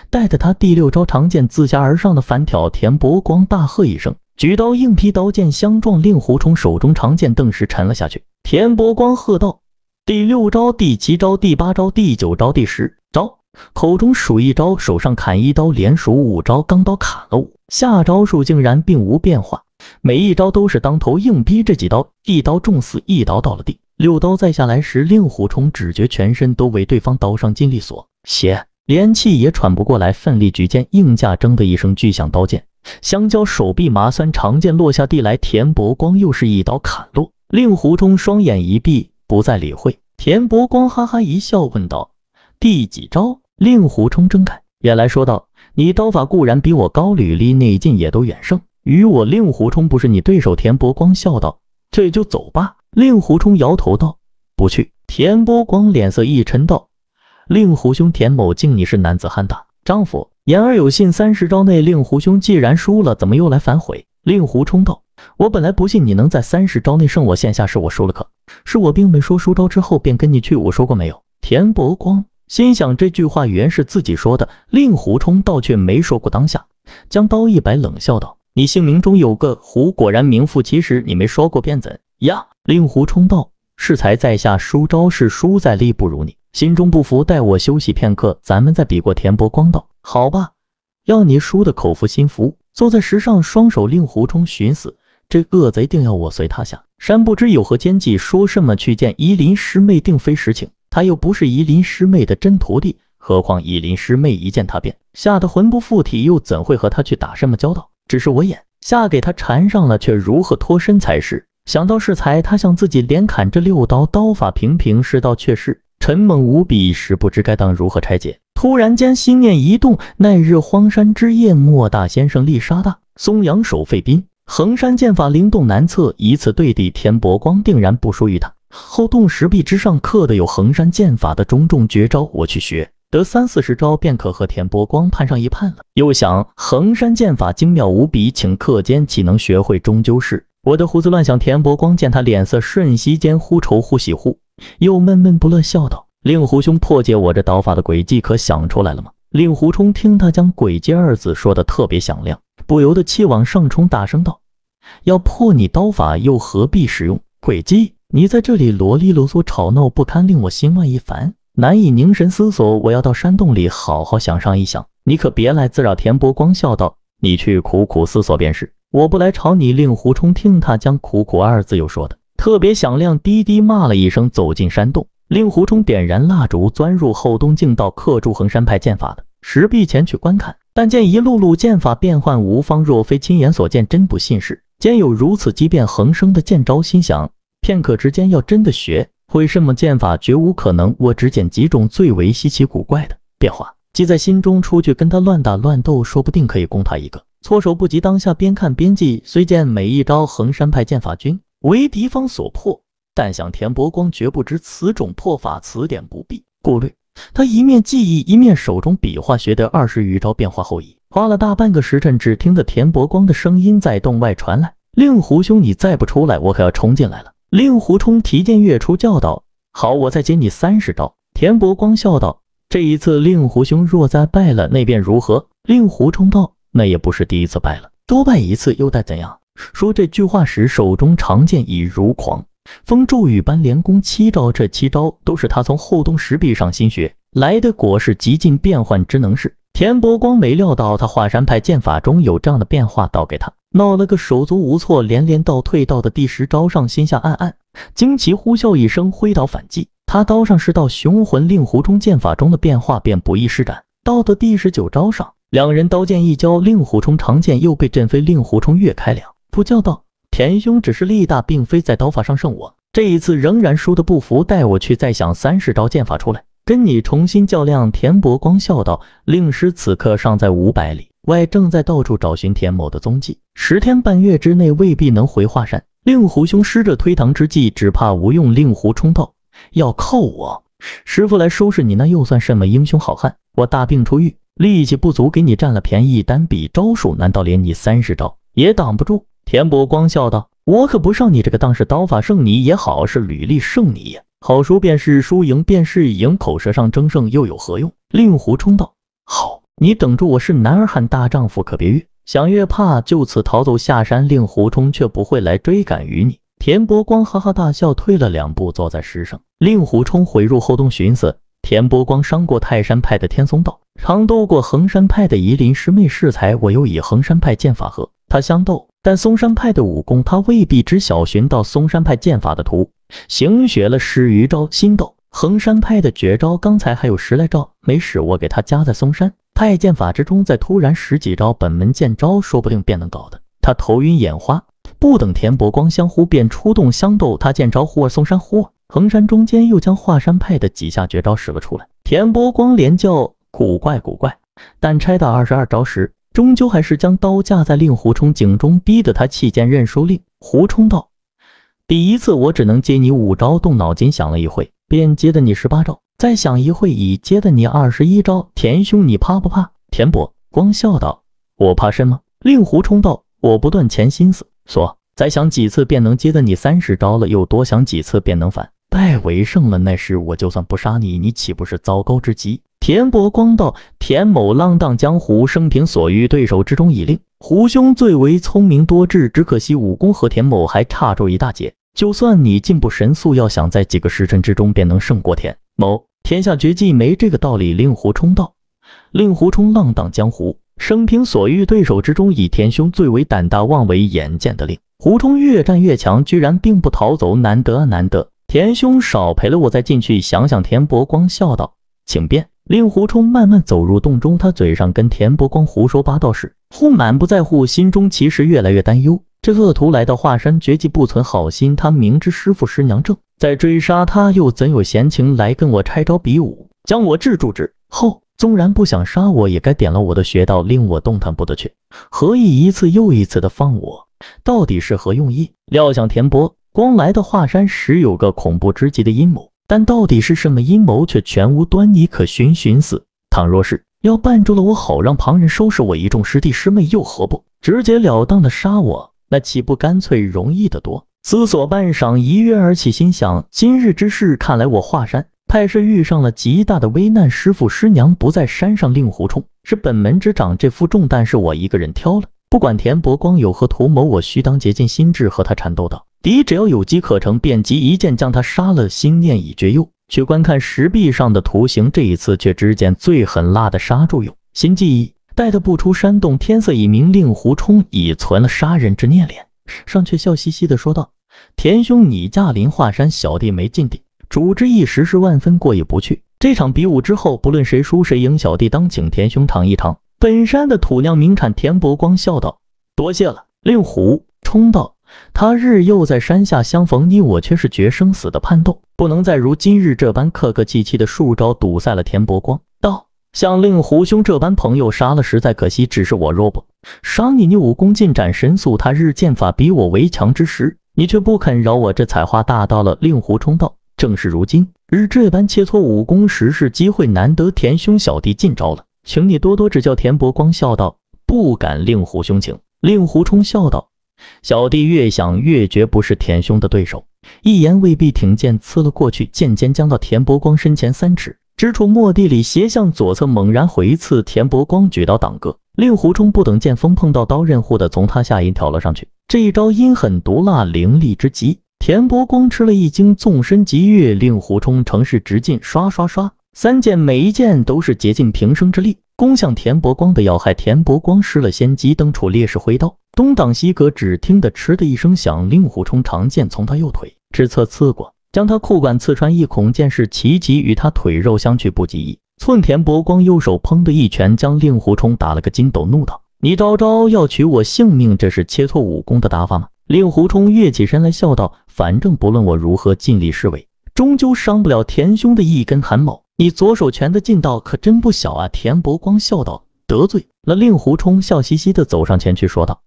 带着他第六招长剑自下而上的反挑。田伯光大喝一声，举刀硬劈，刀剑相撞。令狐冲手中长剑顿时沉了下去。田伯光喝道：“第六招，第七招，第八招，第九招，第十招！”口中数一招，手上砍一刀，连数五招，钢刀砍了五下，招数竟然并无变化。每一招都是当头硬逼，这几刀，一刀中死，一刀倒了地，六刀再下来时，令狐冲只觉全身都为对方刀上尽力所挟，连气也喘不过来，奋力举剑硬架，铮的一声巨响，刀剑相交，手臂麻酸，长剑落下地来。田伯光又是一刀砍落，令狐冲双眼一闭，不再理会。田伯光哈哈一笑，问道：“第几招？”令狐冲睁开眼来说道：“你刀法固然比我高，履历内劲也都远胜。”与我令狐冲不是你对手，田伯光笑道：“这就走吧。”令狐冲摇头道：“不去。”田伯光脸色一沉道：“令狐兄，田某敬你是男子汉大丈夫，言而有信。三十招内，令狐兄既然输了，怎么又来反悔？”令狐冲道：“我本来不信你能在三十招内胜我，线下是我输了，可是我并没说输招之后便跟你去我说过没有？”田伯光心想这句话原是自己说的，令狐冲倒却没说过。当下将刀一摆，冷笑道。你姓名中有个“胡”，果然名副其实。你没说过便怎呀？令狐冲道：“是才在下输招式，输在力不如你。心中不服，待我休息片刻，咱们再比过。”田伯光道：“好吧，要你输得口服心服。”坐在石上，双手令狐冲寻死。这恶贼定要我随他下山，不知有何奸计。说什么去见夷林师妹，定非实情。他又不是夷林师妹的真徒弟，何况夷林师妹一见他便吓得魂不附体，又怎会和他去打什么交道？只是我眼下给他缠上了，却如何脱身才是？想到适才，他向自己连砍这六刀，刀法平平，世道却是沉猛无比，一时不知该当如何拆解。突然间，心念一动，那日荒山之夜，莫大先生力杀大松阳守废兵，衡山剑法灵动难测，以此对敌，田伯光定然不输于他。后洞石壁之上刻的有衡山剑法的种种绝招，我去学。得三四十招便可和田伯光攀上一攀了。又想衡山剑法精妙无比，顷刻间岂能学会？终究是我的胡思乱想。田伯光见他脸色瞬息间忽愁忽喜忽又闷闷不乐，笑道：“令狐兄，破解我这刀法的诡计可想出来了吗？”令狐冲听他将“诡计”二字说的特别响亮，不由得气往上冲，大声道：“要破你刀法，又何必使用诡计？你在这里啰里啰嗦，吵闹不堪，令我心乱一烦。”难以凝神思索，我要到山洞里好好想上一想，你可别来滋扰。”田伯光笑道，“你去苦苦思索便是，我不来吵你。”令狐冲听他将“苦苦”二字又说的特别响亮，低低骂了一声，走进山洞。令狐冲点燃蜡烛，钻入后洞，径道刻铸衡山派剑法的石壁前去观看。但见一路路剑法变幻无方，若非亲眼所见，真不信是。间有如此机变横生的剑招。心想片刻之间要真的学。会什么剑法，绝无可能。我只捡几种最为稀奇古怪的变化记在心中，出去跟他乱打乱斗，说不定可以攻他一个措手不及。当下边看边记，虽见每一招衡山派剑法均为敌方所破，但想田伯光绝不知此种破法，此点不必顾虑。他一面记忆，一面手中笔画学得二十余招变化后移，花了大半个时辰。只听得田伯光的声音在洞外传来：“令狐兄，你再不出来，我可要冲进来了。”令狐冲提剑跃出，叫道：“好，我再接你三十招。”田伯光笑道：“这一次，令狐兄若再败了，那便如何？”令狐冲道：“那也不是第一次败了，多败一次又待怎样？”说这句话时，手中长剑已如狂风骤雨般连攻七招。这七招都是他从后洞石壁上新学来的，果是极尽变幻之能事。田伯光没料到他华山派剑法中有这样的变化，倒给他。闹了个手足无措，连连倒退到的第十招上，心下暗暗惊奇，呼啸一声，挥刀反击。他刀上是道雄浑令狐冲剑法中的变化，便不易施展。到的第十九招上，两人刀剑一交，令狐冲长剑又被震飞。令狐冲越开两步，叫道：“田兄只是力大，并非在刀法上胜我。这一次仍然输得不服，带我去再想三十招剑法出来，跟你重新较量。”田伯光笑道：“令师此刻尚在五百里。”外正在到处找寻田某的踪迹，十天半月之内未必能回华山。令狐兄施这推搪之计，只怕无用。令狐冲道：“要靠我师傅来收拾你，那又算什么英雄好汉？我大病初愈，力气不足，给你占了便宜。单比招数，难道连你三十招也挡不住？”田伯光笑道：“我可不上你这个当，是刀法胜你也好，是履历胜你也好，输便是输，赢便是赢，口舌上争胜又有何用？”令狐冲道：“好。”你等住，我是男儿汉，大丈夫可别越想越怕，就此逃走下山。令狐冲却不会来追赶于你。田伯光哈哈大笑，退了两步，坐在石上。令狐冲回入后洞，寻思：田伯光伤过泰山派的天松道常斗过衡山派的夷林师妹适才，我又以衡山派剑法和他相斗，但嵩山派的武功他未必知晓。寻到嵩山派剑法的图，行学了十余招，心道：衡山派的绝招，刚才还有十来招没使，我给他加在嵩山。太剑法之中，再突然十几招本门剑招，说不定便能搞的他头晕眼花。不等田伯光相呼，便出动相斗。他剑招而松山，或横山，中间又将华山派的几下绝招使了出来。田伯光连叫古怪古怪，但拆到二十二招时，终究还是将刀架在令狐冲颈中，逼得他弃剑认输。令狐冲道：“第一次我只能接你五招，动脑筋想了一会，便接得你十八招。”再想一会，已接的你二十一招，田兄你怕不怕？田伯光笑道：“我怕什么？”令狐冲道：“我不断潜心思，说再想几次便能接的你三十招了，又多想几次便能反败为胜了。那时我就算不杀你，你岂不是糟糕之极？”田伯光道：“田某浪荡江湖，生平所遇对手之中，已令狐兄最为聪明多智，只可惜武功和田某还差着一大截。就算你进步神速，要想在几个时辰之中便能胜过田某。”天下绝技没这个道理，令狐冲道。令狐冲浪荡江湖，生平所遇对手之中，以田兄最为胆大妄为，眼见的令狐冲越战越强，居然并不逃走，难得啊难得！田兄少陪了我，再进去想想。田伯光笑道：“请便。”令狐冲慢慢走入洞中，他嘴上跟田伯光胡说八道，时忽满不在乎，心中其实越来越担忧。这恶徒来到华山，绝技不存好心，他明知师傅师娘正。在追杀他，又怎有闲情来跟我拆招比武？将我制住之后，纵然不想杀我，也该点了我的穴道，令我动弹不得。去何意？一次又一次的放我，到底是何用意？料想田伯光来到华山时，有个恐怖之极的阴谋，但到底是什么阴谋，却全无端倪可寻。寻死，倘若是要绊住了我，好让旁人收拾我一众师弟师妹，又何不直截了当的杀我？那岂不干脆容易得多？思索半晌，一跃而起，心想今日之事，看来我华山派是遇上了极大的危难。师傅师娘不在山上，令狐冲是本门之长，这副重担是我一个人挑了。不管田伯光有何图谋，我须当竭尽心智和他缠斗。到敌只要有机可乘，便即一剑将他杀了。心念已决，又去观看石壁上的图形。这一次却只见最狠辣的杀住用心计，待他不出山洞，天色已明，令狐冲已存了杀人之念，脸上却笑嘻嘻的说道。田兄，你驾临华山，小弟没尽地主之意，实是万分过意不去。这场比武之后，不论谁输谁赢，小弟当请田兄尝一尝本山的土酿名产。田伯光笑道：“多谢了。”令狐冲道：“他日又在山下相逢，你我却是决生死的叛斗，不能再如今日这般客客气气的数招，堵塞了。”田伯光道：“像令狐兄这般朋友，杀了实在可惜。只是我若不杀你，你武功进展神速，他日剑法比我为强之时，”你却不肯饶我这采花大盗了。令狐冲道：“正是，如今日这般切磋武功时，是机会难得。田兄，小弟尽招了，请你多多指教。”田伯光笑道：“不敢，令狐兄请。”令狐冲笑道：“小弟越想越觉不是田兄的对手。”一言未毕，挺剑刺了过去，剑尖将到田伯光身前三尺之处，末地里斜向左侧，猛然回刺。田伯光举刀挡戈，令狐冲不等剑锋碰到刀刃，忽地从他下阴挑了上去。这一招阴狠毒辣，凌厉之极。田伯光吃了一惊，纵身急跃。令狐冲乘势直进，刷刷刷三剑，每一剑都是竭尽平生之力，攻向田伯光的要害。田伯光失了先机，登处劣势，挥刀东挡西隔，只听得嗤的一声响，令狐冲长剑从他右腿之侧刺过，将他裤管刺穿一孔，剑势奇急，与他腿肉相去不及一寸。田伯光右手砰的一拳，将令狐冲打了个筋斗，怒道。你招招要取我性命，这是切磋武功的打法吗？令狐冲跃起身来，笑道：“反正不论我如何尽力施为，终究伤不了田兄的一根汗毛。你左手拳的劲道可真不小啊！”田伯光笑道：“得罪了。”令狐冲笑嘻嘻地走上前去，说道：“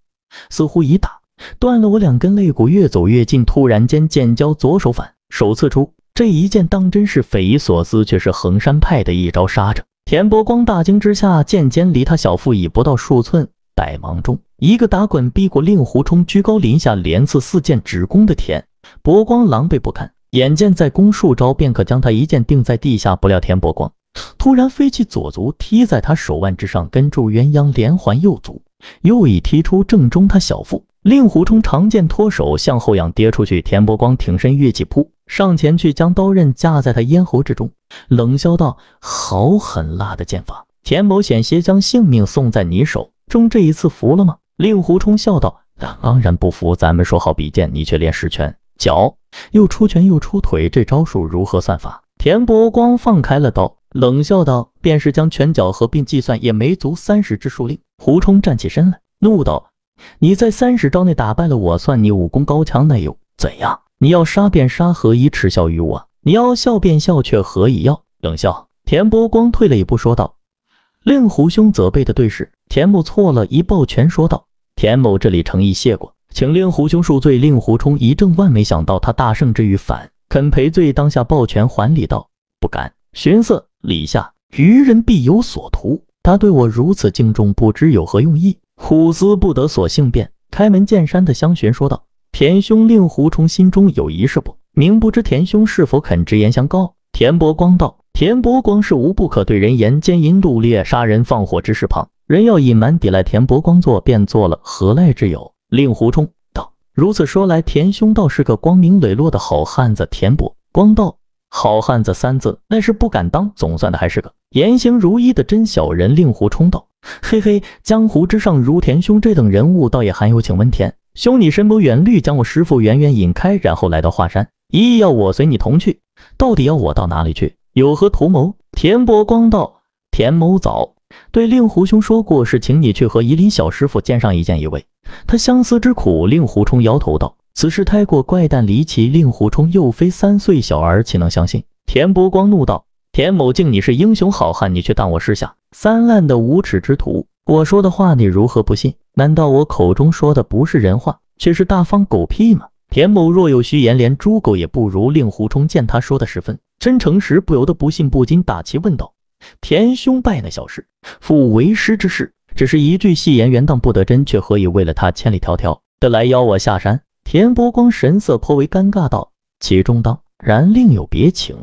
似乎已打断了我两根肋骨。”越走越近，突然间剑交，左手反手刺出，这一剑当真是匪夷所思，却是衡山派的一招杀着。田伯光大惊之下，剑尖离他小腹已不到数寸。百忙中，一个打滚逼过令狐冲居高临下连刺四剑，只攻的田伯光狼狈不堪。眼见再攻数招便可将他一剑定在地下，不料田伯光突然飞起左足踢在他手腕之上，跟住鸳鸯连环右足，又一踢出正中他小腹。令狐冲长剑脱手，向后仰跌出去。田伯光挺身跃起，扑上前去，将刀刃架在他咽喉之中，冷笑道：“好狠辣的剑法！田某险些将性命送在你手中，这一次服了吗？”令狐冲笑道：“当然不服。咱们说好比剑，你却练十拳脚，又出拳又出腿，这招数如何算法？”田伯光放开了刀，冷笑道：“便是将拳脚合并计算，也没足三十之数。”令狐冲站起身来，怒道。你在三十招内打败了我，算你武功高强，那又怎样？你要杀便杀，何以耻笑于我？你要笑便笑，却何以要冷笑？田伯光退了一步，说道：“令狐兄责备的对视。”田某错了，一抱拳说道：“田某这里诚意谢过，请令狐兄恕罪。”令狐冲一怔，万没想到他大胜之余反肯赔罪，当下抱拳还礼道：“不敢。”寻思：李下愚人必有所图，他对我如此敬重，不知有何用意。苦思不得，索性便开门见山的相询说道：“田兄，令狐冲心中有疑是不明，不知田兄是否肯直言相告？”田伯光道：“田伯光是无不可对人言，奸淫掳掠、杀人放火之事，旁人要隐瞒抵赖，田伯光做便做了，何赖之有？”令狐冲道：“如此说来，田兄倒是个光明磊落的好汉子。”田伯光道：“好汉子三字，那是不敢当，总算的还是个言行如一的真小人。”令狐冲道。(laughs) 嘿嘿，江湖之上，如田兄这等人物，倒也罕有。请问田兄，你深谋远虑，将我师父远远引开，然后来到华山，一要我随你同去，到底要我到哪里去？有何图谋？田伯光道：“田某早对令狐兄说过，是请你去和夷陵小师傅见上一见，一位他相思之苦。”令狐冲摇头道：“此事太过怪诞离奇，令狐冲又非三岁小儿，岂能相信？”田伯光怒道：“田某敬你是英雄好汉，你却当我师下。”三滥的无耻之徒！我说的话你如何不信？难道我口中说的不是人话，却是大放狗屁吗？田某若有虚言，连猪狗也不如。令狐冲见他说的十分真诚时，不由得不信，不禁打气问道：“田兄拜那小师父为师之事，只是一句戏言，原当不得真，却何以为了他千里迢迢的来邀我下山？”田伯光神色颇为尴尬道：“其中当然另有别情。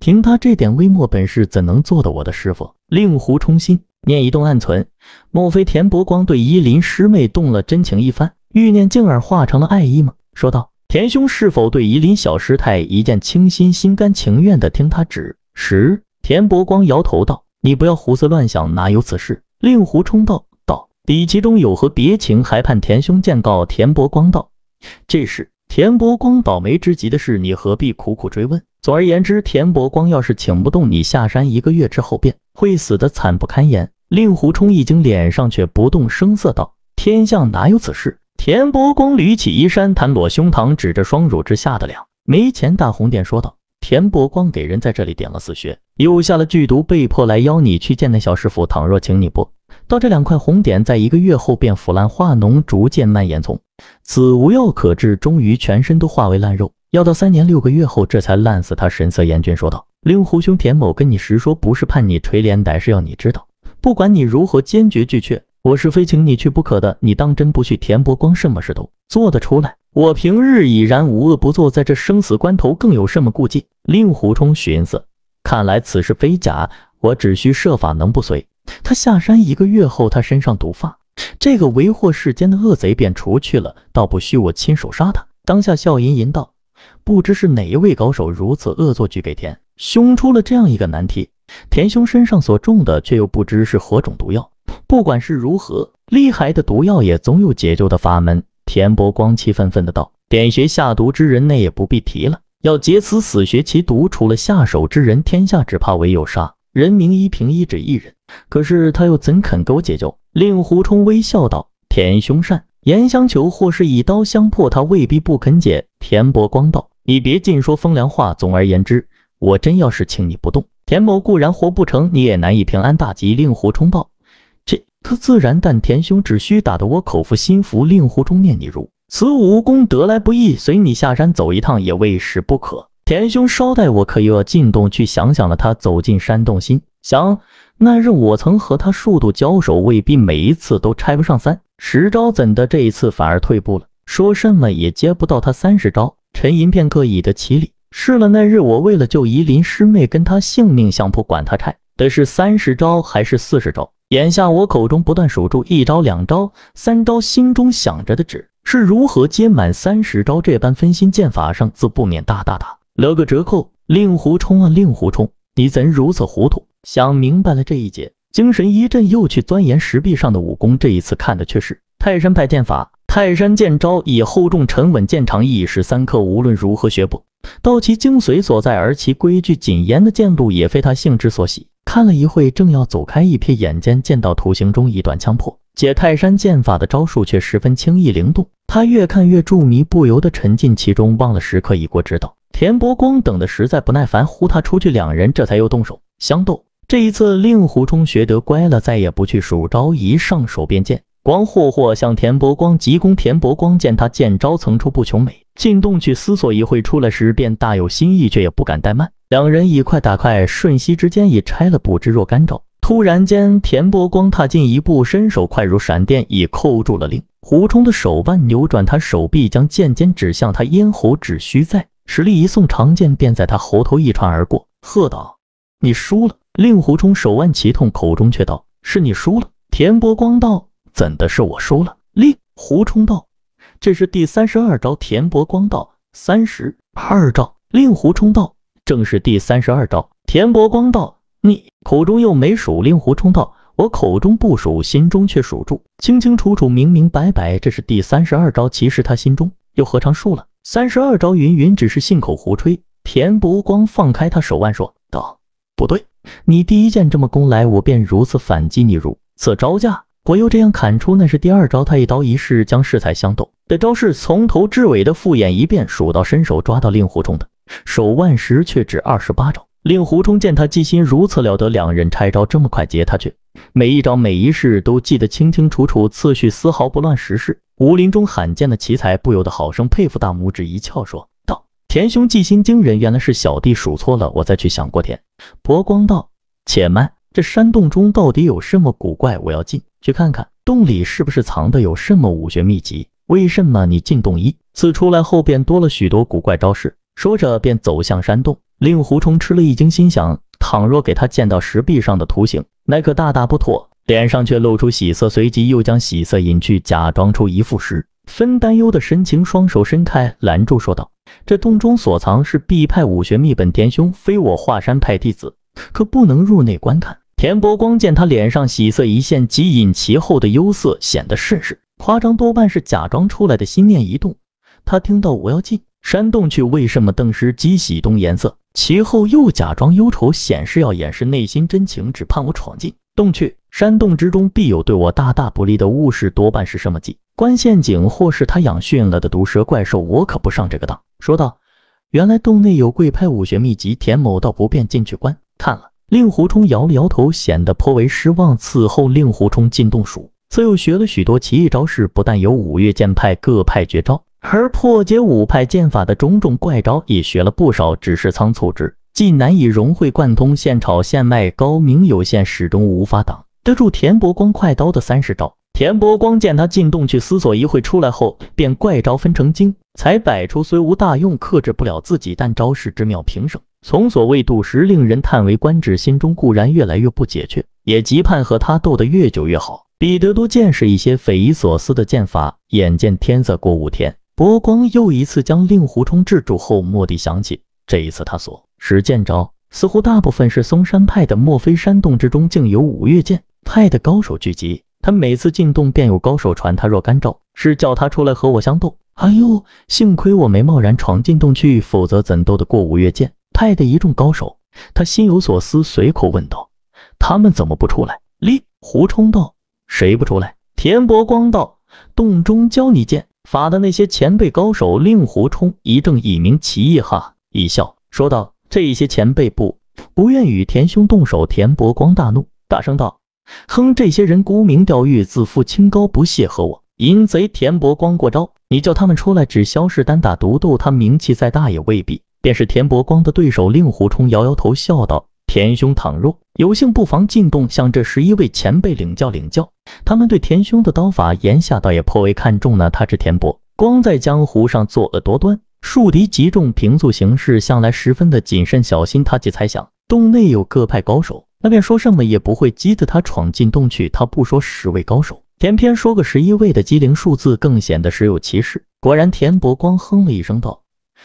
凭他这点微末本事，怎能做得我的师傅？”令狐冲心念一动，暗存：莫非田伯光对依林师妹动了真情一番，欲念竟而化成了爱意吗？说道：“田兄是否对依林小师太一见倾心，心甘情愿地听她指使？”田伯光摇头道：“你不要胡思乱想，哪有此事？”令狐冲道：“道，比其中有何别情，还盼田兄见告。”田伯光道：“这是田伯光倒霉之极的事，你何必苦苦追问？”总而言之，田伯光要是请不动你下山，一个月之后便会死得惨不堪言。令狐冲一惊，脸上却不动声色，道：“天象哪有此事？”田伯光捋起衣衫，袒裸胸膛，指着双乳之下的两枚前大红点，说道：“田伯光给人在这里点了死穴，又下了剧毒，被迫来邀你去见那小师傅。倘若请你不到，这两块红点在一个月后便腐烂化脓，逐渐蔓延，从此无药可治，终于全身都化为烂肉。”要到三年六个月后，这才烂死他。神色严峻说道：“令狐兄，田某跟你实说，不是盼你垂怜，乃是要你知道，不管你如何坚决拒绝，我是非请你去不可的。你当真不去？田伯光什么事都做得出来。我平日已然无恶不作，在这生死关头更有什么顾忌？”令狐冲寻思，看来此事非假，我只需设法能不随他下山。一个月后，他身上毒发，这个为祸世间的恶贼便除去了，倒不需我亲手杀他。当下笑吟吟道。不知是哪一位高手如此恶作剧给田兄出了这样一个难题，田兄身上所中的却又不知是何种毒药。不管是如何厉害的毒药，也总有解救的法门。田伯光气愤愤的道：“点穴下毒之人，那也不必提了。要解此死穴其毒，除了下手之人，天下只怕唯有杀人名一平一指一人。可是他又怎肯给我解救？”令狐冲微笑道：“田兄善言相求，或是以刀相破，他未必不肯解。”田伯光道：“你别尽说风凉话。总而言之，我真要是请你不动，田某固然活不成，你也难以平安大吉。”令狐冲道：“这，他自然。但田兄只需打得我口服心服，令狐冲念你如此武功得来不易，随你下山走一趟也未时不可。田兄稍待，我可又要进洞去想想了。”他走进山洞，心想：“那日我曾和他数度交手，未必每一次都拆不上三十招，怎的这一次反而退步了？”说什么也接不到他三十招。沉吟片刻，已得起礼，试了那日我为了救夷林师妹，跟他性命相扑，管他差的是三十招还是四十招。眼下我口中不断数住一招、两招、三招，心中想着的只是如何接满三十招。这般分心剑法上，自不免大大打了个折扣。令狐冲啊，令狐冲，你怎如此糊涂？想明白了这一节，精神一振，又去钻研石壁上的武功。这一次看的却是泰山派剑法。泰山剑招以厚重沉稳见长，一时三刻无论如何学不到其精髓所在，而其规矩谨严的剑路也非他性之所喜。看了一会，正要走开，一瞥眼间见到图形中一段枪破，解泰山剑法的招数却十分轻易灵动。他越看越着迷，不由得沉浸其中，忘了时刻已过之道田伯光等的实在不耐烦，呼他出去，两人这才又动手相斗。这一次，令狐冲学得乖了，再也不去数招，一上手便剑。光霍霍向田伯光急攻，田伯光见他剑招层出不穷，美进洞去思索一会，出来时便大有新意，却也不敢怠慢。两人以快打快，瞬息之间已拆了不知若干招。突然间，田伯光踏进一步，伸手快如闪电，已扣住了令狐冲的手腕，扭转他手臂，将剑尖指向他咽喉。只需在实力一送，长剑便在他喉头一穿而过，喝道：“你输了！”令狐冲手腕奇痛，口中却道：“是你输了。”田伯光道。怎的是我输了？令狐冲道：“这是第三十二招。”田伯光道：“三十二招。”令狐冲道：“正是第三十二招。”田伯光道：“你口中又没数。”令狐冲道：“我口中不数，心中却数住，清清楚楚，明明白白，这是第三十二招。其实他心中又何尝数了？三十二招，云云只是信口胡吹。”田伯光放开他手腕，说道：“不对，你第一剑这么攻来，我便如此反击，你如此招架。”我又这样砍出，那是第二招。他一刀一式将适才相斗的招式从头至尾的复演一遍，数到伸手抓到令狐冲的手腕时，却只二十八招。令狐冲见他记心如此了得，两人拆招这么快接他去，每一招每一式都记得清清楚楚，次序丝毫不乱。时事。武林中罕见的奇才，不由得好生佩服。大拇指一翘，说道：“田兄记心惊人，原来是小弟数错了。我再去想过。”田伯光道：“且慢。”这山洞中到底有什么古怪？我要进去看看，洞里是不是藏的有什么武学秘籍？为什么你进洞一次出来后便多了许多古怪招式？说着便走向山洞，令狐冲吃了一惊，心想：倘若给他见到石壁上的图形，那可大大不妥。脸上却露出喜色，随即又将喜色隐去，假装出一副十分担忧的神情，双手伸开拦住，说道：“这洞中所藏是碧派武学秘本，田兄非我华山派弟子，可不能入内观看。”田伯光见他脸上喜色一现，即隐其后的忧色，显得甚是夸张，多半是假装出来的。心念一动，他听到我要进山洞去，为什么？顿时即喜动颜色，其后又假装忧愁，显示要掩饰内心真情，只盼我闯进洞去。山洞之中必有对我大大不利的物事，多半是什么机关陷阱，或是他养驯了的毒蛇怪兽。我可不上这个当。说道：“原来洞内有贵派武学秘籍，田某倒不便进去观看了。”令狐冲摇了摇头，显得颇为失望。此后，令狐冲进洞署，自又学了许多奇异招式，不但有五岳剑派各派绝招，而破解五派剑法的种种怪招也学了不少，只是仓促之，既难以融会贯通，现炒现卖，高明有限，始终无法挡得住田伯光快刀的三十招。田伯光见他进洞去思索一会，出来后便怪招分成精，才摆出虽无大用，克制不了自己，但招式之妙，平生。从所未睹时，令人叹为观止，心中固然越来越不解却，也极盼和他斗得越久越好，比得多见识一些匪夷所思的剑法。眼见天色过五天，博光又一次将令狐冲制住后，蓦地想起，这一次他所使剑招似乎大部分是嵩山派的，莫非山洞之中竟有五岳剑派的高手聚集？他每次进洞便有高手传他若干招，是叫他出来和我相斗。哎呦，幸亏我没贸然闯进洞去，否则怎斗得过五岳剑派的一众高手，他心有所思，随口问道：“他们怎么不出来？”立胡冲道：“谁不出来？”田伯光道：“洞中教你剑法的那些前辈高手。”令狐冲一正以名其意哈一笑，说道：“这些前辈不不愿与田兄动手。”田伯光大怒，大声道：“哼，这些人沽名钓誉，自负清高，不屑和我淫贼田伯光过招。你叫他们出来，只消是单打独斗，他名气再大也未必。”便是田伯光的对手令狐冲摇摇头笑道：“田兄，倘若有幸，不妨进洞向这十一位前辈领教领教。他们对田兄的刀法言下倒也颇为看重呢。他知田伯光在江湖上作恶多端，树敌极重，平素行事向来十分的谨慎小心。他即猜想洞内有各派高手，那便说什么也不会激得他闯进洞去。他不说十位高手，偏偏说个十一位的机灵数字，更显得实有其事。果然，田伯光哼了一声道。”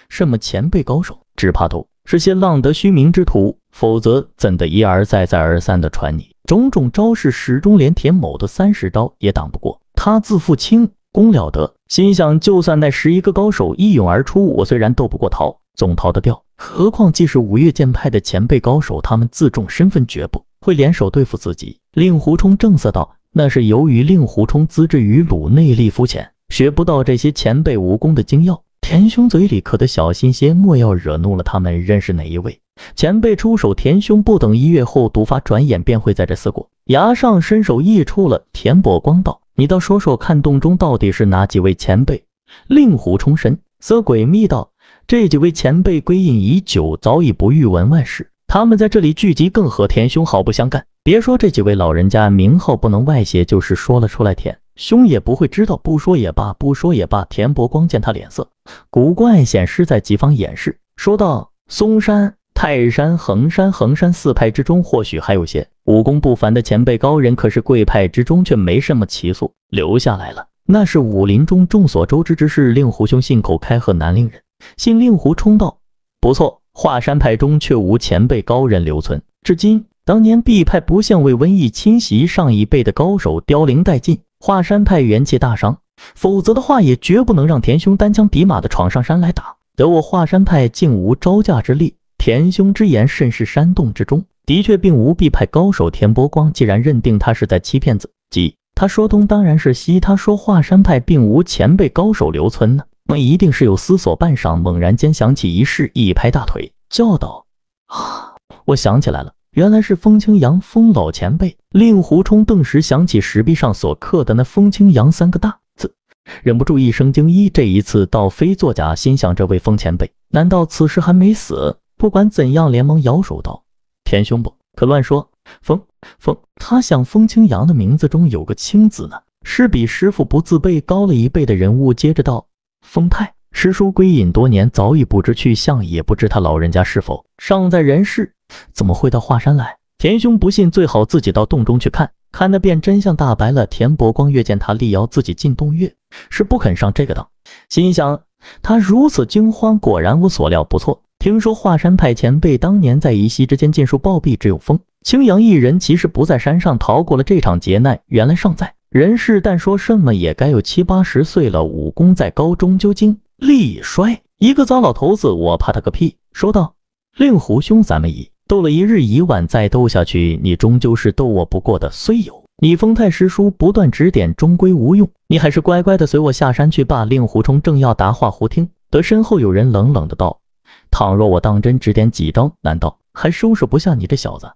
什么前辈高手，只怕都是些浪得虚名之徒，否则怎得一而再、再而三地传你种种招式？始终连田某的三十招也挡不过。他自负轻功了得，心想，就算那十一个高手一涌而出，我虽然斗不过逃，总逃得掉。何况既是五岳剑派的前辈高手，他们自重身份，绝不会联手对付自己。令狐冲正色道：“那是由于令狐冲资质愚鲁，内力肤浅，学不到这些前辈武功的精要。”田兄嘴里可得小心些，莫要惹怒了他们。认识哪一位前辈出手？田兄不等一月后毒发，转眼便会在这四国。崖上伸手一出了。田伯光道：“你倒说说看，洞中到底是哪几位前辈？”令狐冲神色诡秘道：“这几位前辈归隐已久，早已不欲闻外事。他们在这里聚集，更和田兄毫不相干。别说这几位老人家名号不能外泄，就是说了出来，田……”兄也不会知道，不说也罢，不说也罢。田伯光见他脸色古怪，显示在极方掩饰，说道：“嵩山、泰山、衡山、衡山四派之中，或许还有些武功不凡的前辈高人，可是贵派之中却没什么奇宿留下来了。那是武林中众所周知之事。令狐兄信口开河，难令人信。”令狐冲道：“不错，华山派中却无前辈高人留存至今。当年毕派不幸为瘟疫侵袭，上一辈的高手凋零殆尽。”华山派元气大伤，否则的话也绝不能让田兄单枪匹马的闯上山来打，得我华山派竟无招架之力。田兄之言甚是煽动之中，的确并无必派高手。田伯光既然认定他是在欺骗自己，他说东当然是西，他说华山派并无前辈高手留存呢，那一定是有思索半晌，猛然间想起一事，一拍大腿叫道：“啊，我想起来了！”原来是风清扬，风老前辈。令狐冲顿时想起石壁上所刻的那“风清扬”三个大字，忍不住一声惊异。这一次倒非作假，心想：这位风前辈难道此时还没死？不管怎样，连忙摇手道：“田兄不可乱说。”风风，他想，风清扬的名字中有个“清”字呢，是比师傅不自辈高了一辈的人物。接着道：“风太。”师叔归隐多年，早已不知去向，也不知他老人家是否尚在人世，怎么会到华山来？田兄不信，最好自己到洞中去看看，那便真相大白了。田伯光越见他力邀自己进洞穴，是不肯上这个当，心想他如此惊慌，果然我所料不错。听说华山派前辈当年在一夕之间尽数暴毙，只有风清扬一人其实不在山上逃过了这场劫难，原来尚在人世，但说什么也该有七八十岁了，武功再高终究精。力衰，一个糟老头子，我怕他个屁！说道：“令狐兄，咱们已斗了一日一晚，再斗下去，你终究是斗我不过的。虽有你风太师叔不断指点，终归无用。你还是乖乖的随我下山去吧。”令狐冲正要答话，忽听得身后有人冷冷的道：“倘若我当真指点几招，难道还收拾不下你这小子？”